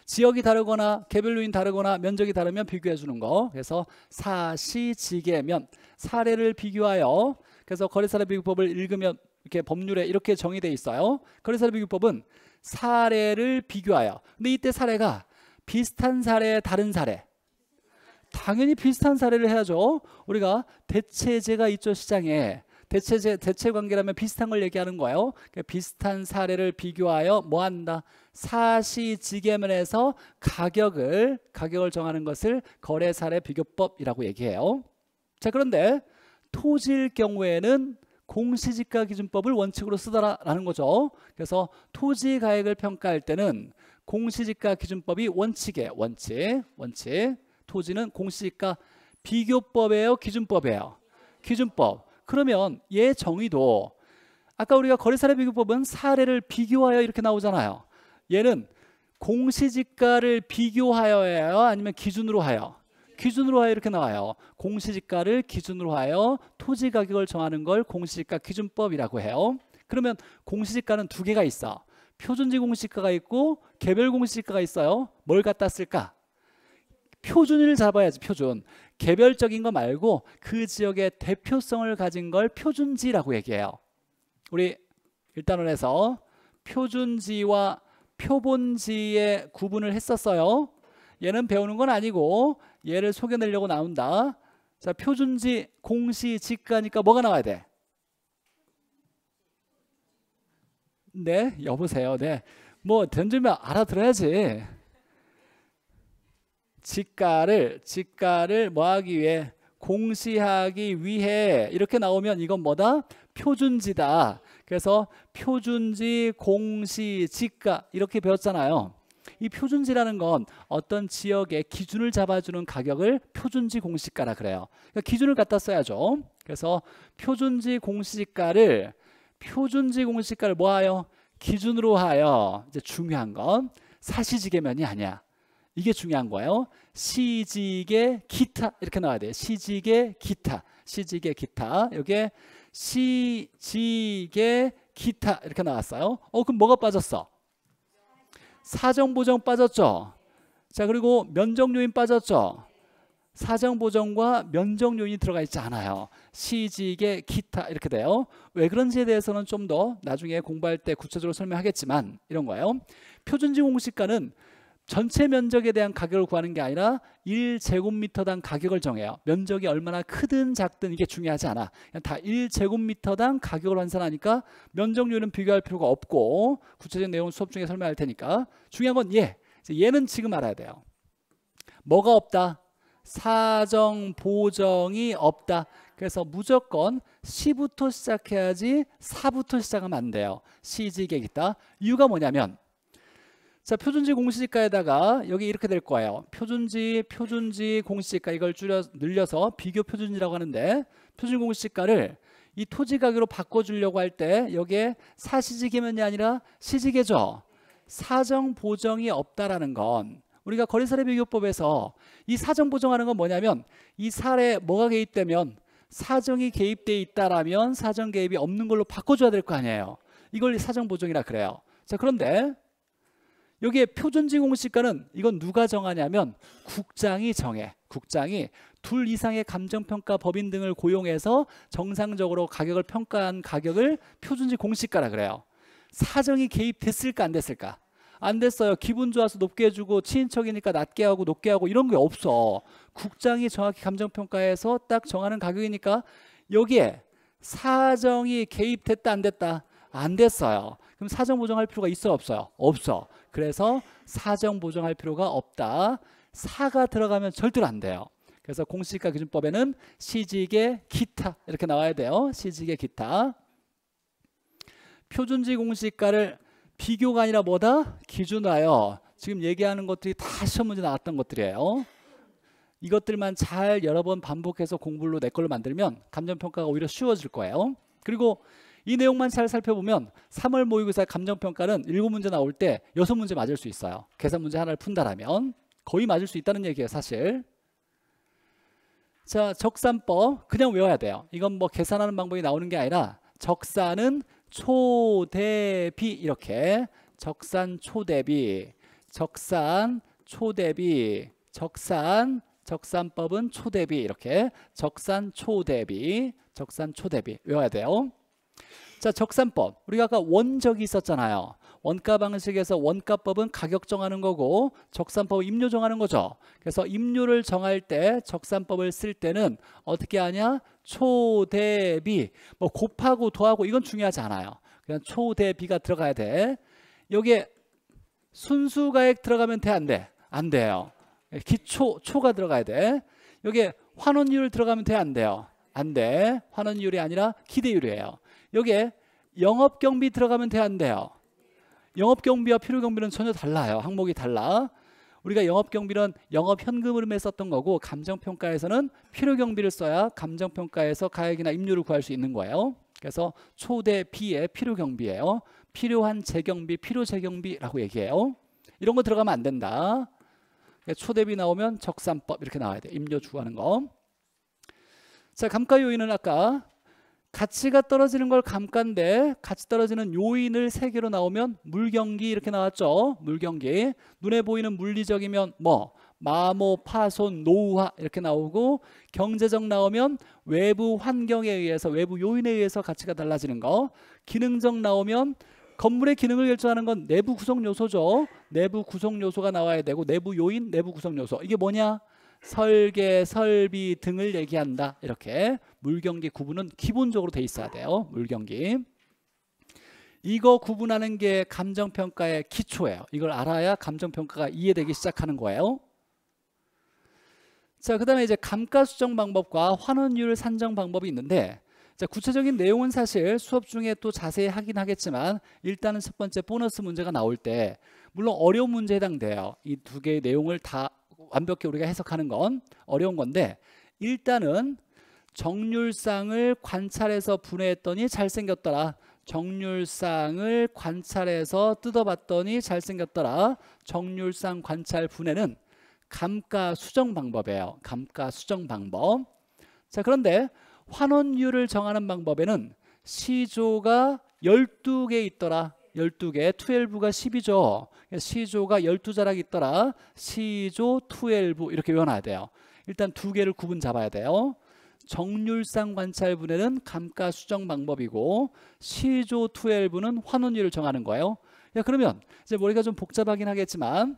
지역이 다르거나 개별로인 다르거나 면적이 다르면 비교해 주는 거 그래서 사시지계면 사례를 비교하여 그래서 거래사례 비교법을 읽으면 이렇게 법률에 이렇게 정의되어 있어요. 거래사례 비교법은 사례를 비교하여. 근데 이때 사례가 비슷한 사례, 다른 사례. 당연히 비슷한 사례를 해야죠. 우리가 대체제가 있죠, 시장에. 대체제, 대체 관계라면 비슷한 걸 얘기하는 거예요. 그러니까 비슷한 사례를 비교하여 뭐 한다? 사시지계면에서 가격을, 가격을 정하는 것을 거래사례 비교법이라고 얘기해요. 자, 그런데 토지일 경우에는 공시지가 기준법을 원칙으로 쓰다라라는 거죠. 그래서 토지 가액을 평가할 때는 공시지가 기준법이 원칙에 원칙, 원칙. 토지는 공시지가 비교법이에요, 기준법이에요. 기준법. 그러면 얘 예 정의도 아까 우리가 거래사례 비교법은 사례를 비교하여 이렇게 나오잖아요. 얘는 공시지가를 비교하여예요, 아니면 기준으로 하여. 기준으로 하여 이렇게 나와요. 공시지가를 기준으로 하여 토지 가격을 정하는 걸 공시지가 기준법이라고 해요. 그러면 공시지가는 두 개가 있어. 표준지 공시지가가 있고 개별 공시지가가 있어요. 뭘 갖다 쓸까? 표준을 잡아야지 표준 개별적인 거 말고 그 지역의 대표성을 가진 걸 표준지라고 얘기해요 우리 일단은해서 표준지와 표본지의 구분을 했었어요 얘는 배우는 건 아니고 얘를 소개내려고 나온다. 자, 표준지 공시 직가니까 뭐가 나와야 돼? 네, 여보세요. 네. 뭐 던지면 알아들어야지. 직가를 직가를 뭐 하기 위해 공시하기 위해 이렇게 나오면 이건 뭐다? 표준지다. 그래서 표준지 공시 직가 이렇게 배웠잖아요. 이 표준지라는 건 어떤 지역의 기준을 잡아주는 가격을 표준지 공시가라 그래요. 그러니까 기준을 갖다 써야죠. 그래서 표준지 공시가를 표준지 공시가를 뭐하여 기준으로 하여 이제 중요한 건 사시지계면이 아니야. 이게 중요한 거예요. 시지계 기타 이렇게 나와야 돼요. 시지계 기타, 시지계 기타. 이게 시지계 기타 이렇게 나왔어요. 어 그럼 뭐가 빠졌어? 사정보정 빠졌죠. 자 그리고 면적요인 빠졌죠. 사정보정과 면적요인이 들어가 있지 않아요. 시직에 기타 이렇게 돼요. 왜 그런지에 대해서는 좀 더 나중에 공부할 때 구체적으로 설명하겠지만 이런 거예요. 표준지 공식가는 전체 면적에 대한 가격을 구하는 게 아니라 1제곱미터당 가격을 정해요. 면적이 얼마나 크든 작든 이게 중요하지 않아. 그냥 다 1제곱미터당 가격을 환산하니까 면적률은 비교할 필요가 없고 구체적인 내용은 수업 중에 설명할 테니까 중요한 건 얘. 예. 얘는 지금 알아야 돼요. 뭐가 없다? 사정, 보정이 없다. 그래서 무조건 시부터 시작해야지 사부터 시작하면 안 돼요. 시지객이다. 이유가 뭐냐면 자 표준지 공시지가에다가 여기 이렇게 될 거예요. 표준지 표준지 공시지가 이걸 줄여 늘려서 비교 표준지라고 하는데 표준 공시지가를 이 토지 가격으로 바꿔주려고 할 때 여기에 사시지계면이 아니라 시지계죠. 사정 보정이 없다라는 건 우리가 거래사례 비교법에서 이 사정 보정하는 건 뭐냐면 이 사례 뭐가 개입되면 사정이 개입돼 있다라면 사정 개입이 없는 걸로 바꿔줘야 될 거 아니에요. 이걸 사정 보정이라 그래요. 자 그런데 여기에 표준지 공식가는 이건 누가 정하냐면 국장이 정해. 국장이 둘 이상의 감정평가 법인 등을 고용해서 정상적으로 가격을 평가한 가격을 표준지 공시가라 그래요. 사정이 개입됐을까 안 됐을까? 안 됐어요. 기분 좋아서 높게 해주고 친인척이니까 낮게 하고 높게 하고 이런 게 없어. 국장이 정확히 감정평가해서 딱 정하는 가격이니까 여기에 사정이 개입됐다 안 됐다 안 됐어요. 그럼 사정 보정할 필요가 있어 없어요? 없어. 그래서 사정 보정할 필요가 없다. 사가 들어가면 절대로 안 돼요. 그래서 공시지가 기준법에는 시직의 기타 이렇게 나와야 돼요. 시직의 기타. 표준지 공시가를 비교가 아니라 뭐다? 기준하여 지금 얘기하는 것들이 다 시험 문제 나왔던 것들이에요. 이것들만 잘 여러 번 반복해서 공부로 내 걸로 만들면 감정평가가 오히려 쉬워질 거예요. 그리고 이 내용만 잘 살펴보면 3월 모의고사 감정평가는 7문제 나올 때 6문제 맞을 수 있어요. 계산 문제 하나를 푼다라면 거의 맞을 수 있다는 얘기예요. 사실. 자, 적산법 그냥 외워야 돼요. 이건 뭐 계산하는 방법이 나오는 게 아니라 적산은 초대비 이렇게 적산 초대비 적산 초대비 적산 적산법은 초대비 이렇게 적산 초대비 적산 초대비 외워야 돼요. 자, 적산법. 우리가 아까 원적이 있었잖아요. 원가 방식에서 원가법은 가격 정하는 거고 적산법 임료 정하는 거죠. 그래서 임료를 정할 때 적산법을 쓸 때는 어떻게 하냐? 초대비. 뭐 곱하고 더하고 이건 중요하지 않아요. 그냥 초대비가 들어가야 돼. 여기에 순수가액 들어가면 돼? 안 돼? 안 돼요. 기초, 초가 들어가야 돼. 여기에 환원율 들어가면 돼? 안 돼요? 안 돼. 환원율이 아니라 기대율이에요. 여기에 영업 경비 들어가면 돼 안 돼요? 영업 경비와 필요 경비는 전혀 달라요. 항목이 달라. 우리가 영업 경비는 영업 현금 흐름에 썼던 거고 감정 평가에서는 필요 경비를 써야 감정 평가에서 가액이나 임료를 구할 수 있는 거예요. 그래서 초대 비의 필요 경비예요. 필요한 재경비, 필요 재경비라고 얘기해요. 이런 거 들어가면 안 된다. 그러니까 초대비 나오면 적산법 이렇게 나와야 돼. 임료 주하는 거. 자, 감가 요인은 아까 가치가 떨어지는 걸 감가인데 같이 떨어지는 요인을 세 개로 나오면 물경기 이렇게 나왔죠. 물경기. 눈에 보이는 물리적이면 뭐 마모, 파손, 노후화 이렇게 나오고 경제적 나오면 외부 환경에 의해서 외부 요인에 의해서 가치가 달라지는 거. 기능적 나오면 건물의 기능을 결정하는 건 내부 구성 요소죠. 내부 구성 요소가 나와야 되고 내부 요인, 내부 구성 요소. 이게 뭐냐? 설계, 설비 등을 얘기한다. 이렇게 물경기 구분은 기본적으로 돼 있어야 돼요. 물경기. 이거 구분하는 게 감정평가의 기초예요. 이걸 알아야 감정평가가 이해되기 시작하는 거예요. 자, 그 다음에 이제 감가수정 방법과 환원율 산정 방법이 있는데 자, 구체적인 내용은 사실 수업 중에 또 자세히 하긴 하겠지만 일단은 첫 번째 보너스 문제가 나올 때 물론 어려운 문제에 해당돼요. 이 두 개의 내용을 다 완벽히 우리가 해석하는 건 어려운 건데 일단은 정률상을 관찰해서 분해했더니 잘생겼더라. 정률상을 관찰해서 뜯어봤더니 잘생겼더라. 정률상 관찰 분해는 감가 수정 방법이에요. 감가 수정 방법. 자, 그런데 환원율을 정하는 방법에는 시조가 12개 있더라. 12개, 12가 1 2이죠 시조가 12자락 이 있더라. 시조 12 이렇게 외워놔야 돼요. 일단 두 개를 구분 잡아야 돼요. 정률상 관찰분해는 감가 수정 방법이고 시조 12는 환원율을 정하는 거예요. 야, 그러면 이제 머리가 좀 복잡하긴 하겠지만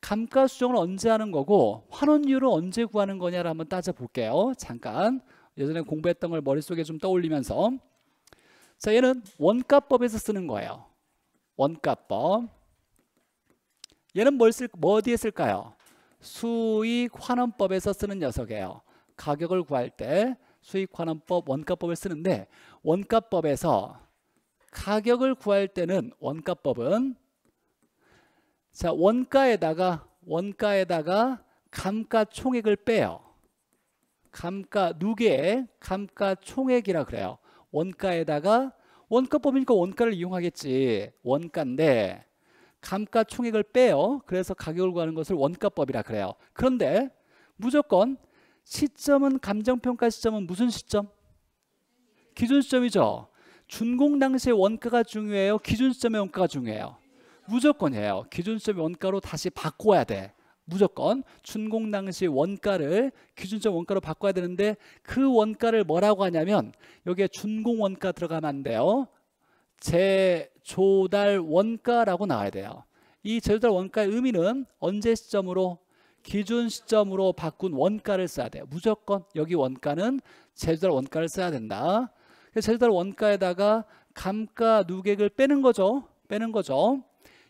감가 수정을 언제 하는 거고 환원율을 언제 구하는 거냐를 한번 따져볼게요. 잠깐 예전에 공부했던 걸 머릿속에 좀 떠올리면서 자 얘는 원가법에서 쓰는 거예요. 원가법 얘는 뭘 쓸, 뭐 어디에 쓸까요? 수익 환원법에서 쓰는 녀석이에요. 가격을 구할 때 수익 환원법 원가법을 쓰는데 원가법에서 가격을 구할 때는 원가법은 자 원가에다가 원가에다가 감가총액을 빼요. 감가 누계 감가총액이라 그래요. 원가에다가 원가법이니까 원가를 이용하겠지. 원가인데 감가총액을 빼요. 그래서 가격을 구하는 것을 원가법이라 그래요. 그런데 무조건 시점은 감정평가 시점은 무슨 시점? 기준 시점이죠. 준공 당시의 원가가 중요해요. 기준 시점의 원가가 중요해요. 무조건이에요. 기준 시점의 원가로 다시 바꿔야 돼. 무조건 준공 당시 원가를 기준점 원가로 바꿔야 되는데 그 원가를 뭐라고 하냐면 여기에 준공 원가 들어가면 안 돼요. 제조달 원가라고 나와야 돼요. 이제조달 원가의 의미는 언제 시점으로 기준 시점으로 바꾼 원가를 써야 돼요. 무조건 여기 원가는 제조달 원가를 써야 된다. 그 제조달 원가에다가 감가 누객을 빼는 거죠. 빼는 거죠.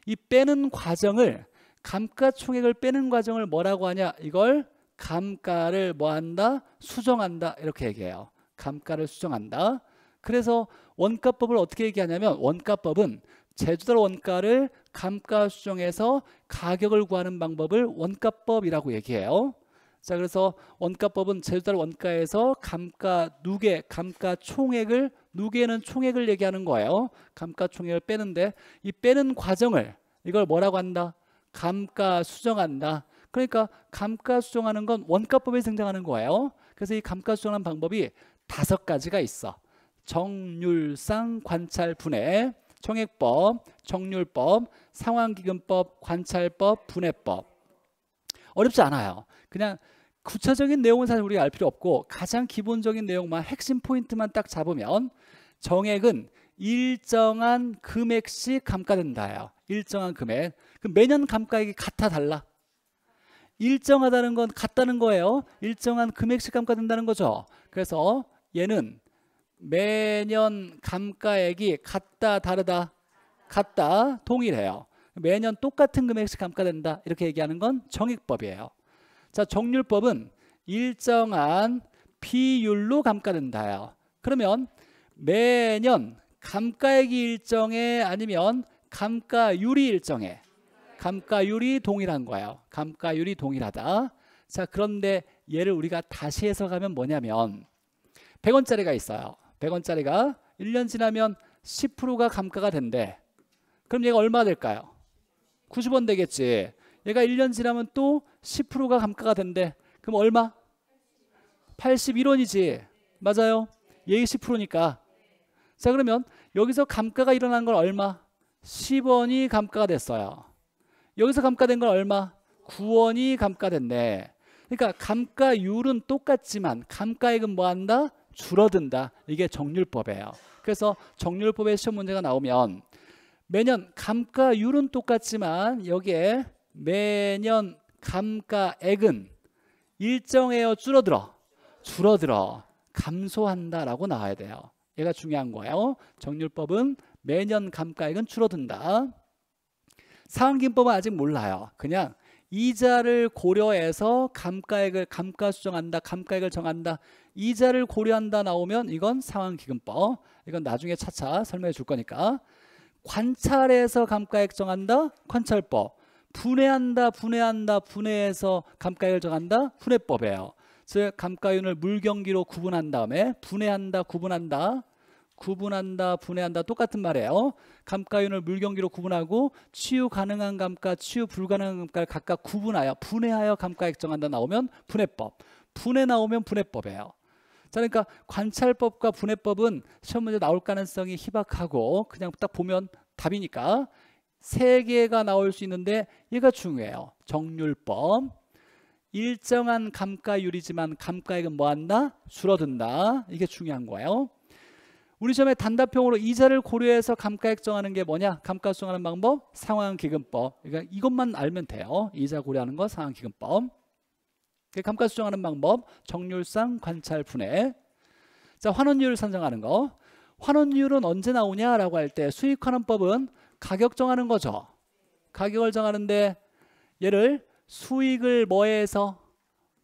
이 빼는 과정을 감가총액을 빼는 과정을 뭐라고 하냐? 이걸 감가를 뭐한다? 수정한다 이렇게 얘기해요. 감가를 수정한다. 그래서 원가법을 어떻게 얘기하냐면 원가법은 제조달 원가를 감가 수정해서 가격을 구하는 방법을 원가법이라고 얘기해요. 자 그래서 원가법은 제조달 원가에서 감가 누계 감가 총액을 누계는 총액을 얘기하는 거예요. 감가 총액을 빼는데 이 빼는 과정을 이걸 뭐라고 한다? 감가 수정한다. 그러니까 감가 수정하는 건 원가법에 생장하는 거예요. 그래서 이 감가 수정하는 방법이 다섯 가지가 있어. 정률상 관찰 분해, 청액법, 정률법, 상황기금법, 관찰법, 분해법. 어렵지 않아요. 그냥 구체적인 내용은 사실 우리가 알 필요 없고 가장 기본적인 내용만 핵심 포인트만 딱 잡으면 정액은 일정한 금액씩 감가된다요. 일정한 금액. 그럼 매년 감가액이 같아 달라? 일정하다는 건 같다는 거예요. 일정한 금액씩 감가된다는 거죠. 그래서 얘는 매년 감가액이 같다 다르다 같다 동일해요. 매년 똑같은 금액씩 감가된다 이렇게 얘기하는 건 정액법이에요. 자 정률법은 일정한 비율로 감가된다요. 그러면 매년 감가액이 일정해 아니면 감가율이 일정해. 감가율이 동일한 거예요. 감가율이 동일하다. 자, 그런데 얘를 우리가 다시 해석하면 뭐냐면 100원짜리가 있어요. 100원짜리가 1년 지나면 10%가 감가가 된대. 그럼 얘가 얼마 될까요? 90원 되겠지. 얘가 1년 지나면 또 10%가 감가가 된대. 그럼 얼마? 81원이지. 맞아요. 얘 10%니까 자 그러면 여기서 감가가 일어난 건 얼마? 10원이 감가가 됐어요. 여기서 감가된 건 얼마? 9원이 감가됐네. 그러니까 감가율은 똑같지만 감가액은 뭐한다? 줄어든다. 이게 정률법이에요. 그래서 정률법에 시험 문제가 나오면 매년 감가율은 똑같지만 여기에 매년 감가액은 일정해요 줄어들어 줄어들어 감소한다라고 나와야 돼요. 얘가 중요한 거예요. 정률법은 매년 감가액은 줄어든다. 상환기법은 금 아직 몰라요. 그냥 이자를 고려해서 감가액을 감가 수정한다, 감가액을 정한다, 이자를 고려한다 나오면 이건 상환기금법. 이건 나중에 차차 설명해 줄 거니까. 관찰해서 감가액 정한다, 관찰법. 분해한다, 분해한다, 분해해서 감가액을 정한다, 분해법이에요. 즉 감가윤을 물경기로 구분한 다음에 분해한다 구분한다 구분한다 분해한다 똑같은 말이에요 감가윤을 물경기로 구분하고 치유 가능한 감가 치유 불가능한 감가를 각각 구분하여 분해하여 감가 액정한다 나오면 분해법 분해 나오면 분해법이에요 자, 그러니까 관찰법과 분해법은 시험 문제 나올 가능성이 희박하고 그냥 딱 보면 답이니까 세 개가 나올 수 있는데 얘가 중요해요. 정률법, 일정한 감가율이지만 감가액은 뭐한다? 줄어든다. 이게 중요한 거예요. 우리 시험에 단답형으로 이자를 고려해서 감가액 정하는 게 뭐냐? 감가 수정하는 방법, 상황기금법 그러니까 이것만 알면 돼요. 이자 고려하는 거, 상황기금법 그 감가 수정하는 방법, 정률상 관찰 분해. 자, 환원율 산정하는 거. 환원율은 언제 나오냐라고 할 때 수익환원법은 가격 정하는 거죠. 가격을 정하는데 얘를 수익을 뭐해서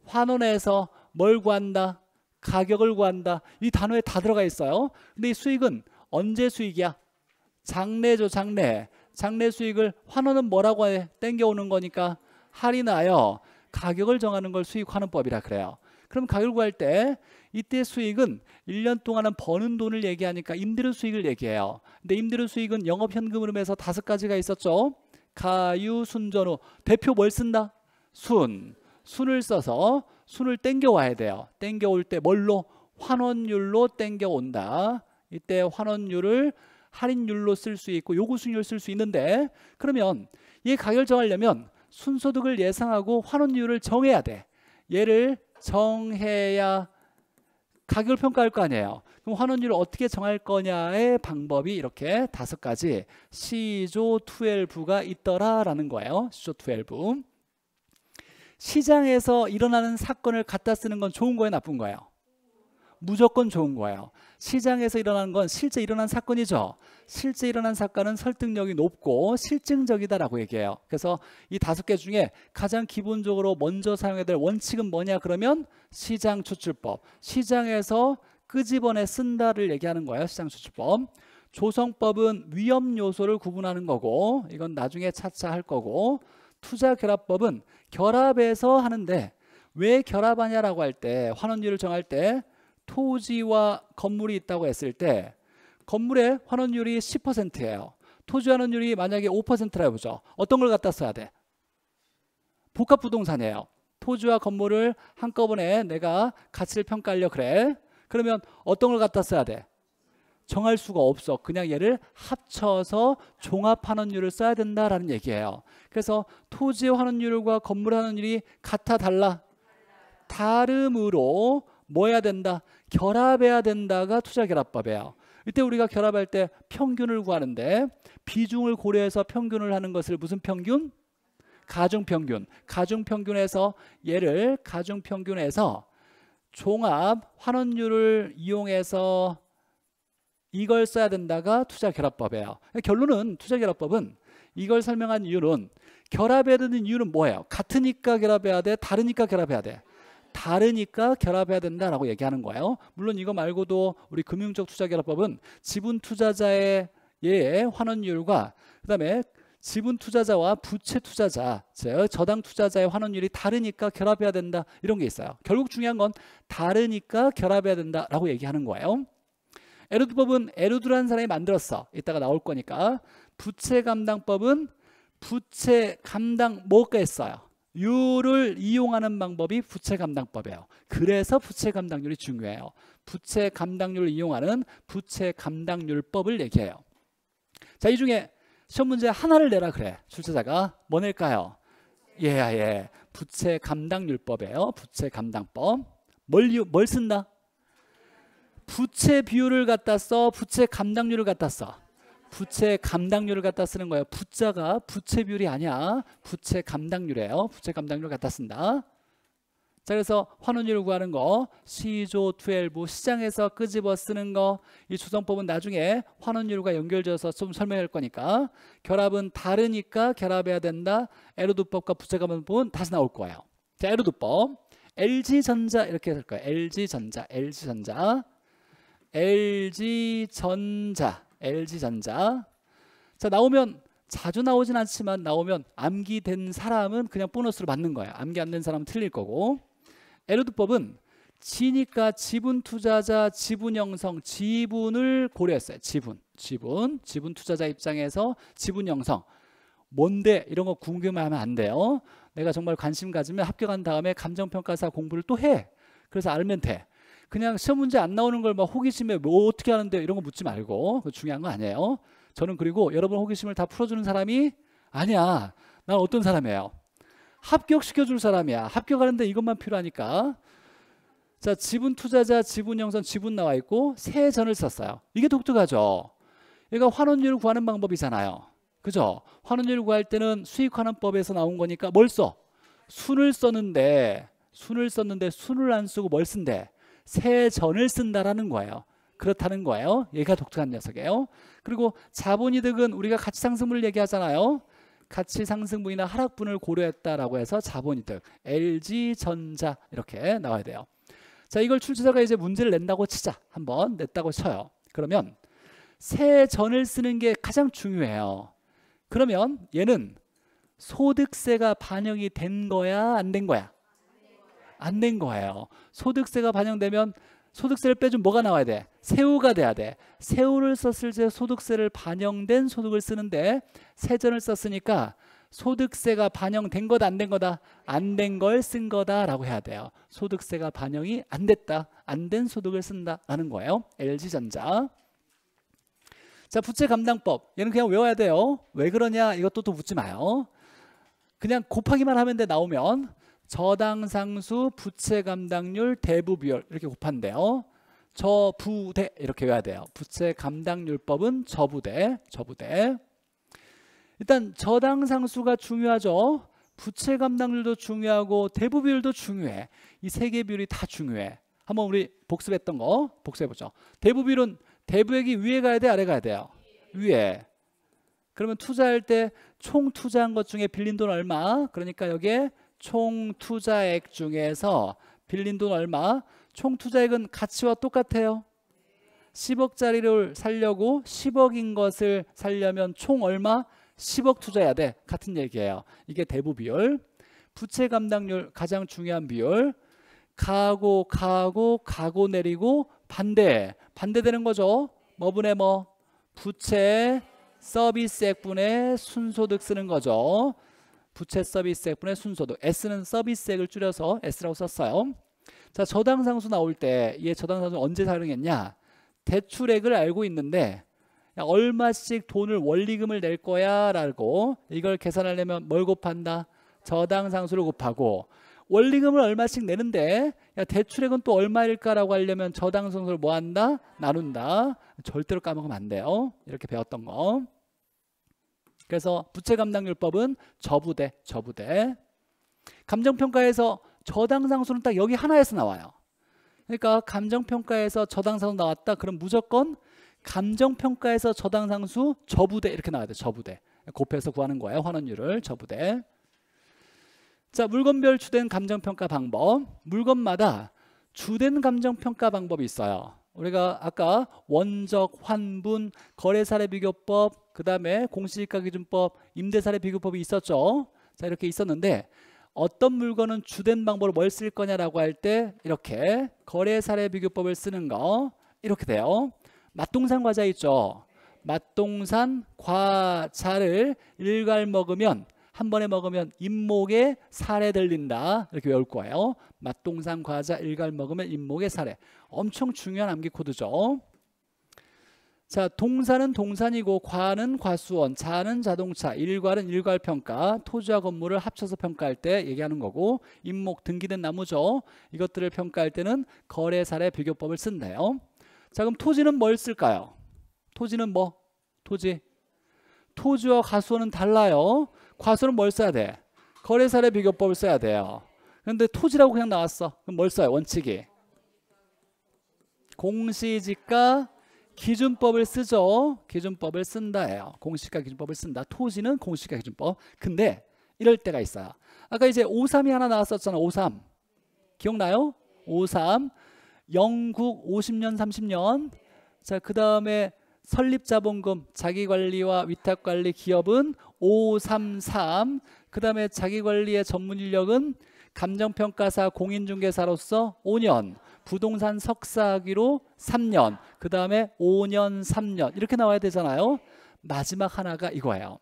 환원해서 뭘 구한다? 가격을 구한다. 이 단어에 다 들어가 있어요. 근데 이 수익은 언제 수익이야? 장래죠, 장래. 장래 수익을 환원은 뭐라고 해? 땡겨오는 거니까 할인하여 가격을 정하는 걸 수익 환원법이라 그래요. 그럼 가격을 구할 때 이때 수익은 1년 동안은 버는 돈을 얘기하니까 임대료 수익을 얘기해요. 근데 임대료 수익은 영업 현금으로해서 다섯 가지가 있었죠. 가유 순전후 대표 뭘 쓴다? 순 순을 써서 순을 땡겨 와야 돼요. 땡겨 올때 뭘로 환원율로 땡겨 온다. 이때 환원율을 할인율로 쓸 수 있고 요구순율 쓸수 있는데 그러면 얘 가격 정하려면 순소득을 예상하고 환원율을 정해야 돼. 얘를 정해야 가격을 평가할 거 아니에요. 그럼 환원율을 어떻게 정할 거냐의 방법이 이렇게 다섯 가지 시조 12가 있더라라는 거예요. 시조 12. 시장에서 일어나는 사건을 갖다 쓰는 건 좋은 거예요, 나쁜 거예요? 무조건 좋은 거예요. 시장에서 일어난 건 실제 일어난 사건이죠. 실제 일어난 사건은 설득력이 높고 실증적이다라고 얘기해요. 그래서 이 다섯 개 중에 가장 기본적으로 먼저 사용해야 될 원칙은 뭐냐 그러면 시장 추출법. 시장에서 끄집어내 쓴다를 얘기하는 거예요. 시장 추출법. 조성법은 위험 요소를 구분하는 거고 이건 나중에 차차 할 거고 투자 결합법은 결합에서 하는데 왜 결합하냐라고 할 때 환원율을 정할 때 토지와 건물이 있다고 했을 때 건물의 환원율이 10%예요. 토지 환원율이 만약에 5%라 해보죠. 어떤 걸 갖다 써야 돼? 복합 부동산이에요. 토지와 건물을 한꺼번에 내가 가치를 평가하려 그래. 그러면 어떤 걸 갖다 써야 돼? 정할 수가 없어. 그냥 얘를 합쳐서 종합 환원율을 써야 된다라는 얘기예요. 그래서 토지 환원율과 건물 환원율이 같아 달라. 다름으로 뭐 해야 된다? 결합해야 된다가 투자 결합법이에요. 이때 우리가 결합할 때 평균을 구하는데 비중을 고려해서 평균을 하는 것을 무슨 평균? 가중평균. 가중평균에서 얘를 가중평균에서 종합 환원율을 이용해서 이걸 써야 된다가 투자결합법이에요. 결론은 투자결합법은 이걸 설명한 이유는 결합해야 되는 이유는 뭐예요? 같으니까 결합해야 돼? 다르니까 결합해야 돼? 다르니까 결합해야 된다라고 얘기하는 거예요. 물론 이거 말고도 우리 금융적 투자결합법은 지분 투자자의 예의 환원율과 그다음에 지분 투자자와 부채 투자자, 저당 투자자의 환원율이 다르니까 결합해야 된다 이런 게 있어요. 결국 중요한 건 다르니까 결합해야 된다라고 얘기하는 거예요. 에르드법은 에르드라는 사람이 만들었어. 이따가 나올 거니까 부채 감당법은 부채 감당 뭐가 있어요? 유를 이용하는 방법이 부채 감당법이에요. 그래서 부채 감당률이 중요해요. 부채 감당률을 이용하는 부채 감당률법을 얘기해요. 자, 이 중에 시험 문제 하나를 내라 그래. 출제자가 뭐 낼까요? 예, 아, 예. 부채 감당률법이에요. 부채 감당법. 뭘, 뭘 쓴다? 부채 비율을 갖다 써, 부채 감당률을 갖다 써. 부채 감당률을 갖다 쓰는 거예요. 부자가 부채 비율이 아니야. 부채 감당률이에요. 부채 감당률 갖다 쓴다. 자 그래서 환원율을 구하는 거 시조 투엘 시장에서 끄집어 쓰는 거이 조성법은 나중에 환원율과 연결되서좀 설명할 거니까 결합은 다르니까 결합해야 된다 에로도법과 부채감은 다시 나올 거예요 자 에로도법 LG전자 이렇게 쓸 거예요 LG전자 LG전자 LG전자 LG전자. 자, 나오면 자주 나오진 않지만 나오면 암기된 사람은 그냥 보너스로 받는 거야. 암기 안 된 사람은 틀릴 거고. 에르드법은 지니까 지분 투자자 지분 형성 지분을 고려했어요. 지분, 지분, 지분 투자자 입장에서 지분 형성 뭔데 이런 거궁금하면안 돼요. 내가 정말 관심 가지면 합격한 다음에 감정평가사 공부를 또 해. 그래서 알면 돼. 그냥 시험 문제 안 나오는 걸 막 호기심에 뭐 어떻게 하는데 이런 거 묻지 말고 중요한 거 아니에요. 저는 그리고 여러분 호기심을 다 풀어주는 사람이 아니야. 난 어떤 사람이에요? 합격시켜줄 사람이야. 합격하는데 이것만 필요하니까. 자, 지분 투자자, 지분 영성 지분 나와 있고 세 전을 썼어요. 이게 독특하죠. 얘가 환원율을 구하는 방법이잖아요. 그죠? 환원율을 구할 때는 수익환원법에서 나온 거니까 뭘 써? 순을 썼는데 순을 썼는데 순을 안 쓰고 뭘 쓴대? 세 전을 쓴다라는 거예요. 그렇다는 거예요. 얘가 독특한 녀석이에요. 그리고 자본이득은 우리가 가치상승분을 얘기하잖아요. 가치상승분이나 하락분을 고려했다라고 해서 자본이득, LG전자 이렇게 나와야 돼요. 자, 이걸 출제자가 이제 문제를 낸다고 치자. 한번 냈다고 쳐요. 그러면 세 전을 쓰는 게 가장 중요해요. 그러면 얘는 소득세가 반영이 된 거야, 안 된 거야? 안낸 거예요. 소득세가 반영되면 소득세를 빼준 뭐가 나와야 돼? 세후가 돼야 돼. 세후를 썼을 때 소득세를 반영된 소득을 쓰는데 세전을 썼으니까 소득세가 반영된 거다 안 된 거다 안 된 걸 쓴 거다라고 해야 돼요. 소득세가 반영이 안 됐다 안 된 소득을 쓴다라는 거예요. LG전자. 자 부채 감당법 얘는 그냥 외워야 돼요. 왜 그러냐 이것도 또 묻지 마요. 그냥 곱하기만 하면 돼 나오면 저당상수 부채 감당률 대부 비율 이렇게 곱한대요. 저부대 이렇게 외야 돼요. 부채 감당률법은 저부대, 저부대. 일단 저당상수가 중요하죠. 부채 감당률도 중요하고 대부 비율도 중요해. 이 세 개 비율이 다 중요해. 한번 우리 복습했던 거 복습해 보죠. 대부 비율은 대부액이 위에 가야 돼, 아래 가야 돼요. 위에. 그러면 투자할 때 총 투자한 것 중에 빌린 돈 얼마? 그러니까 여기에 총 투자액 중에서 빌린 돈 얼마? 총 투자액은 가치와 똑같아요. 10억짜리를 살려고 10억인 것을 살려면 총 얼마? 10억 투자해야 돼. 같은 얘기예요. 이게 대부 비율. 부채 감당률 가장 중요한 비율. 가고 가고 가고 내리고 반대. 반대되는 거죠. 뭐분의 뭐? 부채 서비스액분의 순소득 쓰는 거죠. 부채 서비스액분의 순서도 S는 서비스액을 줄여서 S라고 썼어요. 자 저당상수 나올 때 얘 저당상수 언제 사용했냐 대출액을 알고 있는데 얼마씩 돈을 원리금을 낼 거야 라고 이걸 계산하려면 뭘 곱한다 저당상수를 곱하고 원리금을 얼마씩 내는데 야, 대출액은 또 얼마일까라고 하려면 저당상수를 뭐한다 나눈다 절대로 까먹으면 안 돼요 이렇게 배웠던 거 그래서 부채 감당률법은 저부대, 저부대. 감정평가에서 저당상수는 딱 여기 하나에서 나와요. 그러니까 감정평가에서 저당상수 나왔다. 그럼 무조건 감정평가에서 저당상수 저부대 이렇게 나와야 돼. 저부대. 곱해서 구하는 거예요. 환원율을 저부대. 자, 물건별 주된 감정평가 방법. 물건마다 주된 감정평가 방법이 있어요. 우리가 아까 원적, 환분, 거래사례비교법, 그 다음에 공시지가기준법, 임대사례비교법이 있었죠. 자 이렇게 있었는데 어떤 물건은 주된 방법으로 뭘 쓸 거냐라고 할 때 이렇게 거래사례비교법을 쓰는 거 이렇게 돼요. 맛동산 과자 있죠. 맛동산 과자를 일괄 먹으면 한 번에 먹으면 잇목에 살에 들린다. 이렇게 외울 거예요. 맛동산 과자 일갈 먹으면 잇목에 살에. 엄청 중요한 암기 코드죠. 자, 동산은 동산이고 과는 과수원, 자는 자동차, 일괄은 일괄 평가, 토지와 건물을 합쳐서 평가할 때 얘기하는 거고 임목 등기된 나무죠. 이것들을 평가할 때는 거래사례 비교법을 쓴대요. 자, 그럼 토지는 뭘 쓸까요? 토지는 뭐? 토지. 토지와 과수원은 달라요. 과수는 뭘 써야 돼? 거래사례 비교법을 써야 돼요. 근데 토지라고 그냥 나왔어. 그럼 뭘 써요? 원칙이. 공시지가 기준법을 쓰죠. 기준법을 쓴다예요. 공시가 기준법을 쓴다. 토지는 공시가 기준법. 근데 이럴 때가 있어요. 아까 이제 53이 하나 나왔었잖아. 53. 기억나요? 53. 영국 50년, 30년. 자, 그 다음에 설립자본금 자기관리와 위탁관리 기업은 533 그다음에 자기관리의 전문 인력은 감정평가사 공인중개사로서 5년 부동산 석사학위로 3년 그다음에 5년 3년 이렇게 나와야 되잖아요 마지막 하나가 이거예요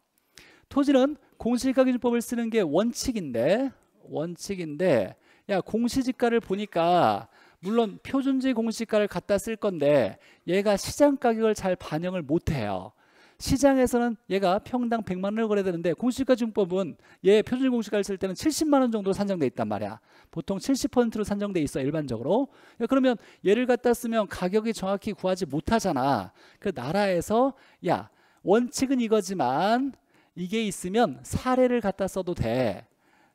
토지는 공시가격준법을 쓰는 게 원칙인데 원칙인데 야 공시지가를 보니까 물론 표준지 공시가를 갖다 쓸 건데 얘가 시장 가격을 잘 반영을 못 해요. 시장에서는 얘가 평당 100만 원을 거래야 되는데 공시가증법은 얘 표준 공시가를 쓸 때는 70만 원 정도로 산정돼 있단 말이야. 보통 70%로 산정돼 있어 일반적으로. 그러면 얘를 갖다 쓰면 가격이 정확히 구하지 못하잖아. 그 나라에서 야 원칙은 이거지만 이게 있으면 사례를 갖다 써도 돼.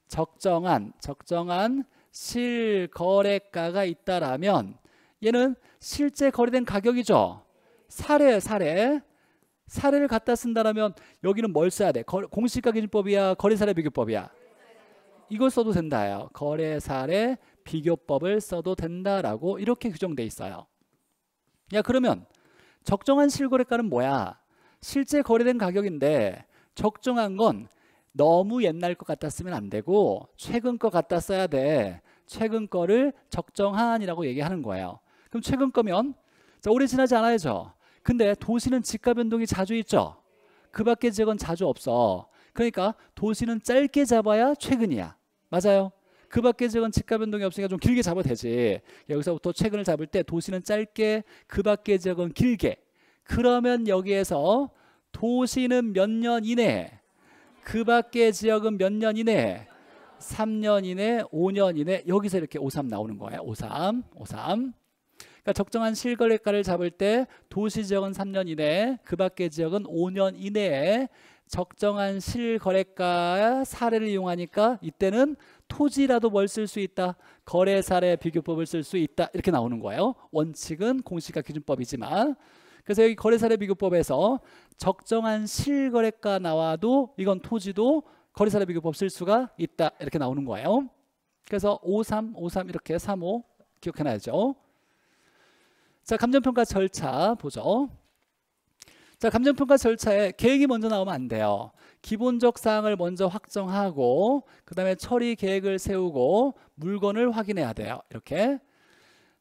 적정한 적정한 실거래가가 있다라면 얘는 실제 거래된 가격이죠. 사례 사례 사례를 갖다 쓴다라면 여기는 뭘 써야 돼? 공시가기준법이야, 거래사례 비교법이야. 이걸 써도 된다요. 거래사례 비교법을 써도 된다라고 이렇게 규정돼 있어요. 야 그러면 적정한 실거래가는 뭐야? 실제 거래된 가격인데 적정한 건 너무 옛날 것같다 쓰면 안 되고 최근 것같다 써야 돼. 최근 거를 적정한이라고 얘기하는 거예요. 그럼 최근 거면 자, 오래 지나지 않아야죠. 근데 도시는 집값 변동이 자주 있죠. 그밖에 지역은 자주 없어. 그러니까 도시는 짧게 잡아야 최근이야. 맞아요. 그밖에 지역은 집값 변동이 없으니까 좀 길게 잡아도 되지. 여기서부터 최근을 잡을 때 도시는 짧게, 그밖에 지역은 길게. 그러면 여기에서 도시는 몇 년 이내에 그 밖의 지역은 몇 년 이내? 3년 이내, 5년 이내 여기서 이렇게 53 나오는 거예요. 53, 53. 그러니까 적정한 실거래가를 잡을 때 도시 지역은 3년 이내, 그 밖의 지역은 5년 이내에 적정한 실거래가 사례를 이용하니까 이때는 토지라도 뭘 쓸 수 있다. 거래 사례 비교법을 쓸 수 있다. 이렇게 나오는 거예요. 원칙은 공시가 기준법이지만 그래서 여기 거래사례 비교법에서 적정한 실거래가 나와도 이건 토지도 거래사례 비교법 쓸 수가 있다 이렇게 나오는 거예요. 그래서 53, 53 이렇게 35 기억해놔야죠. 자 감정평가 절차 보죠. 자 감정평가 절차에 계획이 먼저 나오면 안 돼요. 기본적 사항을 먼저 확정하고 그 다음에 처리 계획을 세우고 물건을 확인해야 돼요. 이렇게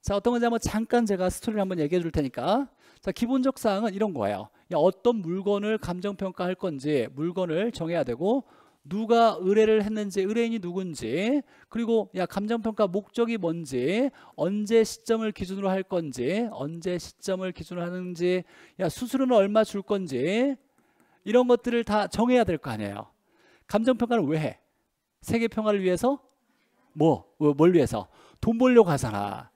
자 어떤 건지 한번 잠깐 제가 스토리를 한번 얘기해 줄 테니까 자 기본적 사항은 이런 거예요 어떤 물건을 감정평가할 건지 물건을 정해야 되고 누가 의뢰를 했는지 의뢰인이 누군지 그리고 야 감정평가 목적이 뭔지 언제 시점을 기준으로 할 건지 언제 시점을 기준으로 하는지 야 수수료는 얼마 줄 건지 이런 것들을 다 정해야 될 거 아니에요 감정평가를 왜 해? 세계평화를 위해서? 뭐? 뭐? 뭘 위해서? 돈 벌려고 하잖아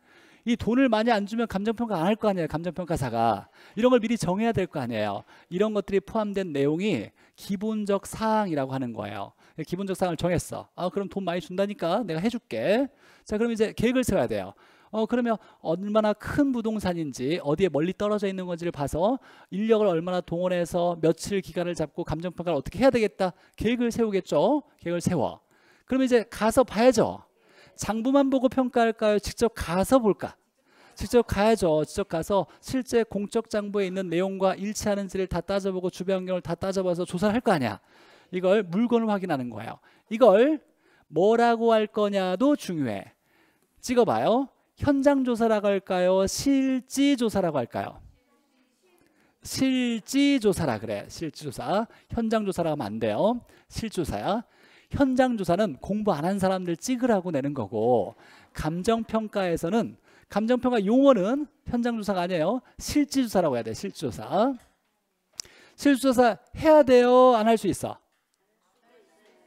이 돈을 많이 안 주면 감정평가 안 할 거 아니에요. 감정평가사가. 이런 걸 미리 정해야 될 거 아니에요. 이런 것들이 포함된 내용이 기본적 사항이라고 하는 거예요. 기본적 사항을 정했어. 아, 그럼 돈 많이 준다니까 내가 해줄게. 자, 그럼 이제 계획을 세워야 돼요. 어, 그러면 얼마나 큰 부동산인지 어디에 멀리 떨어져 있는 건지를 봐서 인력을 얼마나 동원해서 며칠 기간을 잡고 감정평가를 어떻게 해야 되겠다 계획을 세우겠죠. 계획을 세워. 그러면 이제 가서 봐야죠. 장부만 보고 평가할까요? 직접 가서 볼까? 직접 가야죠. 직접 가서 실제 공적 장부에 있는 내용과 일치하는지를 다 따져보고 주변 환경을 다 따져봐서 조사를 할 거 아니야. 이걸 물건을 확인하는 거예요. 이걸 뭐라고 할 거냐도 중요해. 찍어봐요. 현장 조사라고 할까요? 실지 조사라고 할까요? 실지 조사라 그래. 실지 조사. 현장 조사라 고 하면 안 돼요. 실조사야. 현장 조사는 공부 안 한 사람들 찍으라고 내는 거고 감정 평가에서는 감정 평가 용어는 현장 조사가 아니에요. 실지 조사라고 해야 돼. 실지 조사. 실지 조사 해야 돼요. 안 할 수 있어.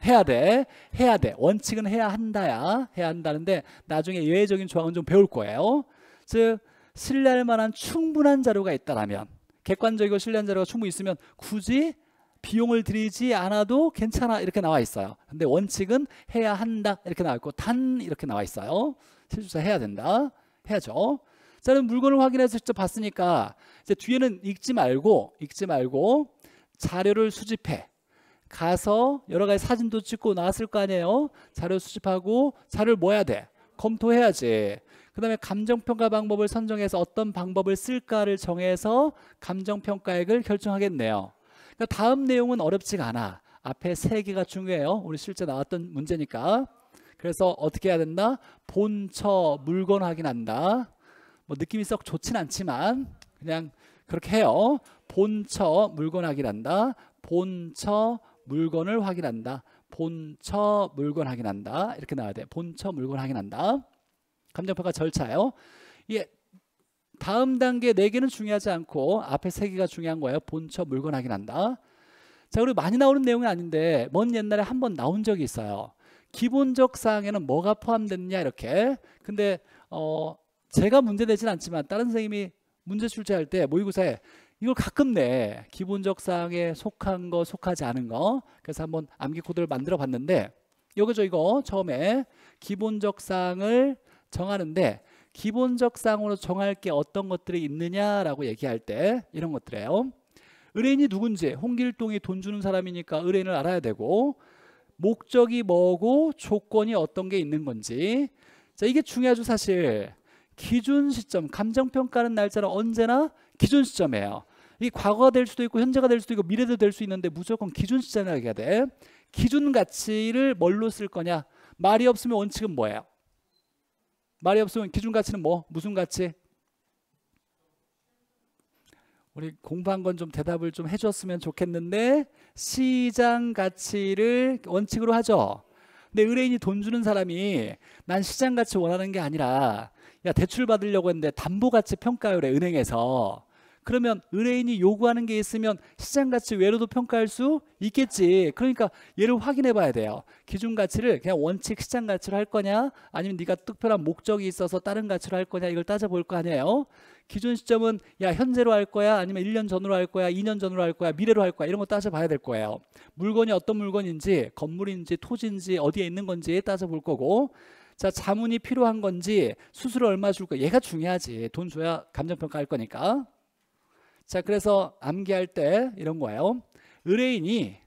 해야 돼. 해야 돼. 원칙은 해야 한다야. 해야 한다는데 나중에 예외적인 조항은 좀 배울 거예요. 즉 신뢰할 만한 충분한 자료가 있다라면 객관적이고 신뢰한 자료가 충분히 있으면 굳이 비용을 들이지 않아도 괜찮아 이렇게 나와 있어요. 근데 원칙은 해야 한다 이렇게 나와 있고 단 이렇게 나와 있어요. 실주사 해야 된다. 해야죠. 자, 그럼 물건을 확인해서 직접 봤으니까 이제 뒤에는 읽지 말고 읽지 말고 자료를 수집해. 가서 여러 가지 사진도 찍고 나왔을 거 아니에요. 자료 수집하고 자료를 뭐 해야 돼? 검토해야지. 그 다음에 감정평가 방법을 선정해서 어떤 방법을 쓸까를 정해서 감정평가액을 결정하겠네요. 그러니까 다음 내용은 어렵지가 않아. 앞에 세 개가 중요해요. 우리 실제 나왔던 문제니까. 그래서 어떻게 해야 된다? 본처 물건 확인한다. 뭐 느낌이 썩 좋진 않지만 그냥 그렇게 해요. 본처 물건 확인한다. 본처 물건을 확인한다. 본처 물건 확인한다. 이렇게 나와야 돼. 본처 물건 확인한다. 감정평가 절차요. 예, 다음 단계 네 개는 중요하지 않고 앞에 세 개가 중요한 거예요. 본처 물건 확인한다. 자, 그리고 많이 나오는 내용은 아닌데 먼 옛날에 한 번 나온 적이 있어요. 기본적 사항에는 뭐가 포함됐냐 이렇게. 근데 어 제가 문제 되진 않지만 다른 선생님이 문제 출제할 때 모의고사에 이걸 가끔 내 기본적 사항에 속한 거 속하지 않은 거 그래서 한번 암기 코드를 만들어 봤는데 여기저 이거 처음에 기본적 사항을 정하는데 기본적상으로 정할 게 어떤 것들이 있느냐라고 얘기할 때 이런 것들이에요. 의뢰인이 누군지 홍길동이 돈 주는 사람이니까 의뢰인을 알아야 되고 목적이 뭐고 조건이 어떤 게 있는 건지 자 이게 중요하죠 사실 기준 시점 감정평가는 날짜는 언제나 기준 시점이에요 이 과거가 될 수도 있고 현재가 될 수도 있고 미래도 될 수 있는데 무조건 기준 시점이라고 해야 돼 기준 가치를 뭘로 쓸 거냐 말이 없으면 원칙은 뭐예요 말이 없으면 기준 가치는 뭐? 무슨 가치? 우리 공부한 건 좀 대답을 좀 해줬으면 좋겠는데 시장 가치를 원칙으로 하죠. 근데 의뢰인이 돈 주는 사람이 난 시장 가치 원하는 게 아니라 야 대출 받으려고 했는데 담보 가치 평가율에 은행에서 그러면 의뢰인이 요구하는 게 있으면 시장 가치 외로도 평가할 수 있겠지. 그러니까 얘를 확인해 봐야 돼요. 기준 가치를 그냥 원칙 시장 가치로 할 거냐 아니면 네가 특별한 목적이 있어서 다른 가치로 할 거냐 이걸 따져볼 거 아니에요. 기준 시점은 야 현재로 할 거야 아니면 1년 전으로 할 거야 2년 전으로 할 거야 미래로 할 거야 이런 거 따져봐야 될 거예요. 물건이 어떤 물건인지 건물인지 토지인지 어디에 있는 건지 따져볼 거고 자 자문이 필요한 건지 수수료 얼마 줄거 얘가 중요하지 돈 줘야 감정평가 할 거니까 자, 그래서 암기할 때 이런 거예요. 의뢰인이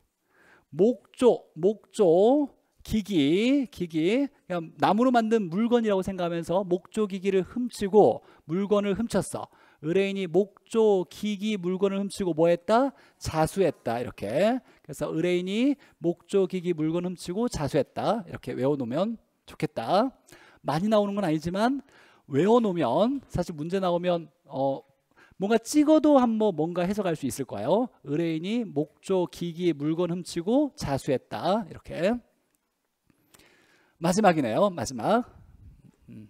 목조, 목조 기기, 기기, 그냥 나무로 만든 물건이라고 생각하면서 목조 기기를 훔치고 물건을 훔쳤어. 의뢰인이 목조 기기 물건을 훔치고 뭐 했다? 자수했다. 이렇게. 그래서 의뢰인이 목조 기기 물건 훔치고 자수했다. 이렇게 외워 놓으면 좋겠다. 많이 나오는 건 아니지만 외워 놓으면 사실 문제 나오면 어 뭔가 찍어도 한번 뭔가 해석할 수 있을 거예요. 의뢰인이 목조 기기 물건 훔치고 자수했다. 이렇게. 마지막이네요. 마지막. 음.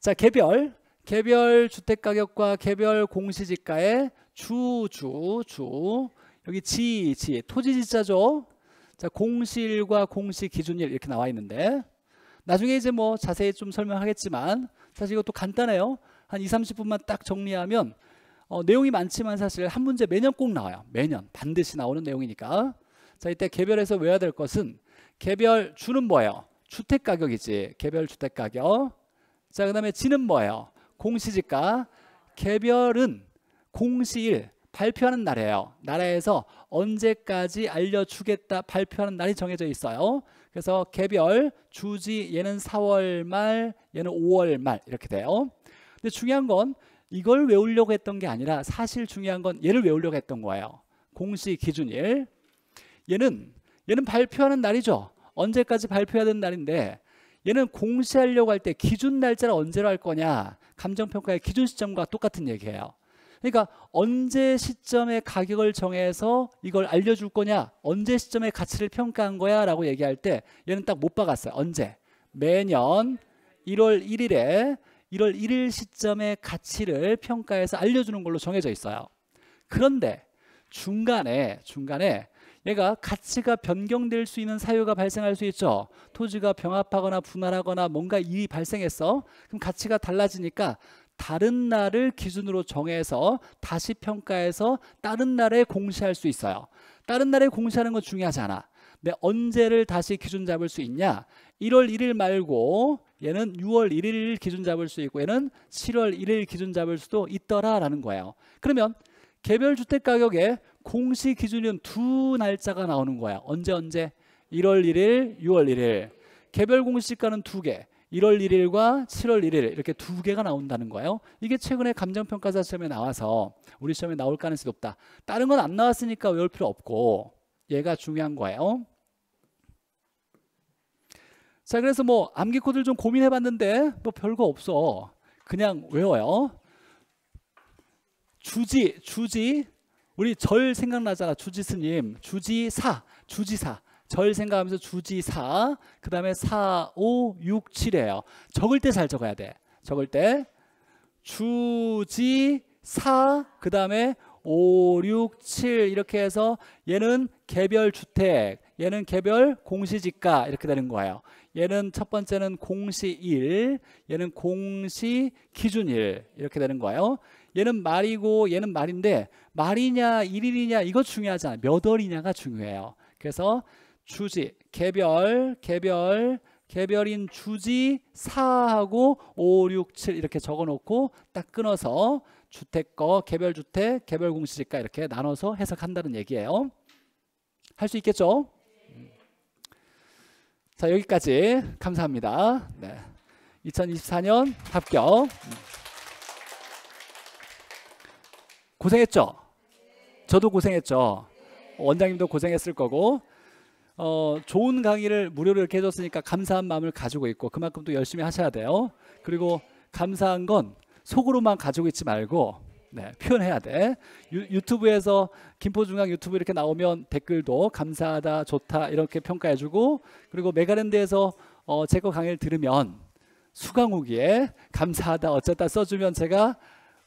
자, 개별. 개별 주택가격과 개별 공시지가의 주, 주, 주. 여기 지, 지. 토지지자죠. 자, 공시일과 공시기준일 이렇게 나와 있는데 나중에 이제 뭐 자세히 좀 설명하겠지만 사실 이것도 간단해요. 한 2, 30분만 딱 정리하면 어, 내용이 많지만 사실 한 문제 매년 꼭 나와요. 매년 반드시 나오는 내용이니까. 자, 이때 개별에서 외워야 될 것은 개별 주는 뭐예요? 주택 가격이지. 개별 주택 가격. 자, 그다음에 지는 뭐예요? 공시지가. 개별은 공시일 발표하는 날이에요. 나라에서 언제까지 알려주겠다 발표하는 날이 정해져 있어요. 그래서 개별, 주지, 얘는 4월 말, 얘는 5월 말 이렇게 돼요. 근데 중요한 건 이걸 외우려고 했던 게 아니라 사실 중요한 건 얘를 외우려고 했던 거예요. 공시 기준일. 얘는 얘는 발표하는 날이죠. 언제까지 발표해야 되는 날인데 얘는 공시하려고 할 때 기준 날짜를 언제로 할 거냐 감정평가의 기준 시점과 똑같은 얘기예요. 그러니까 언제 시점에 가격을 정해서 이걸 알려줄 거냐 언제 시점에 가치를 평가한 거야 라고 얘기할 때 얘는 딱 못 박았어요. 언제? 매년 1월 1일에 1월 1일 시점의 가치를 평가해서 알려주는 걸로 정해져 있어요. 그런데 중간에 중간에 얘가 가치가 변경될 수 있는 사유가 발생할 수 있죠. 토지가 병합하거나 분할하거나 뭔가 일이 발생했어. 그럼 가치가 달라지니까 다른 날을 기준으로 정해서 다시 평가해서 다른 날에 공시할 수 있어요. 다른 날에 공시하는 건 중요하지 않아. 내 언제를 다시 기준 잡을 수 있냐? 1월 1일 말고 얘는 6월 1일 기준 잡을 수 있고 얘는 7월 1일 기준 잡을 수도 있더라라는 거예요. 그러면 개별 주택 가격에 공시 기준은 두 날짜가 나오는 거야. 언제 언제? 1월 1일, 6월 1일. 개별 공시가는 두 개. 1월 1일과 7월 1일 이렇게 두 개가 나온다는 거예요. 이게 최근에 감정평가사 시험에 나와서 우리 시험에 나올 가능성이 높다. 다른 건 안 나왔으니까 외울 필요 없고 얘가 중요한 거예요. 자, 그래서 뭐 암기 코드를 좀 고민해 봤는데 뭐 별거 없어. 그냥 외워요. 주지, 주지. 우리 절 생각나잖아. 주지 스님. 주지사, 주지사. 절 생각하면서 주지사. 그다음에 사 오 육칠이에요 적을 때 잘 적어야 돼. 적을 때 주지사 그다음에 오 육 칠 이렇게 해서 얘는 개별 주택, 얘는 개별 공시지가 이렇게 되는 거예요. 얘는 첫 번째는 공시일, 얘는 공시 기준일 이렇게 되는 거예요. 얘는 말이고 얘는 말인데 말이냐 일일이냐 이거 중요하지 않아. 몇 월이냐가 중요해요. 그래서 주지, 개별, 개별, 개별인 주지 4하고 5, 6, 7 이렇게 적어놓고 딱 끊어서 주택거, 개별주택, 개별공시지가 이렇게 나눠서 해석한다는 얘기예요. 할 수 있겠죠? 자 여기까지 감사합니다. 네. 2024년 합격. 고생했죠? 저도 고생했죠. 원장님도 고생했을 거고 어, 좋은 강의를 무료로 이렇게 해줬으니까 감사한 마음을 가지고 있고 그만큼 또 열심히 하셔야 돼요. 그리고 감사한 건 속으로만 가지고 있지 말고 네, 표현해야 돼. 유, 튜브에서 김포중앙 유튜브 이렇게 나오면 댓글도 감사하다, 좋다 이렇게 평가해주고 그리고 메가랜드에서 어, 제거 강의를 들으면 수강후기에 감사하다 어쨌다 써주면 제가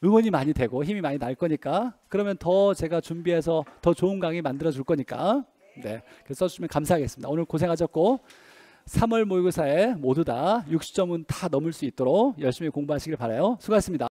응원이 많이 되고 힘이 많이 날 거니까 그러면 더 제가 준비해서 더 좋은 강의 만들어 줄 거니까 네, 써주시면 감사하겠습니다. 오늘 고생하셨고 3월 모의고사에 모두 다 60점은 다 넘을 수 있도록 열심히 공부하시길 바라요. 수고하셨습니다.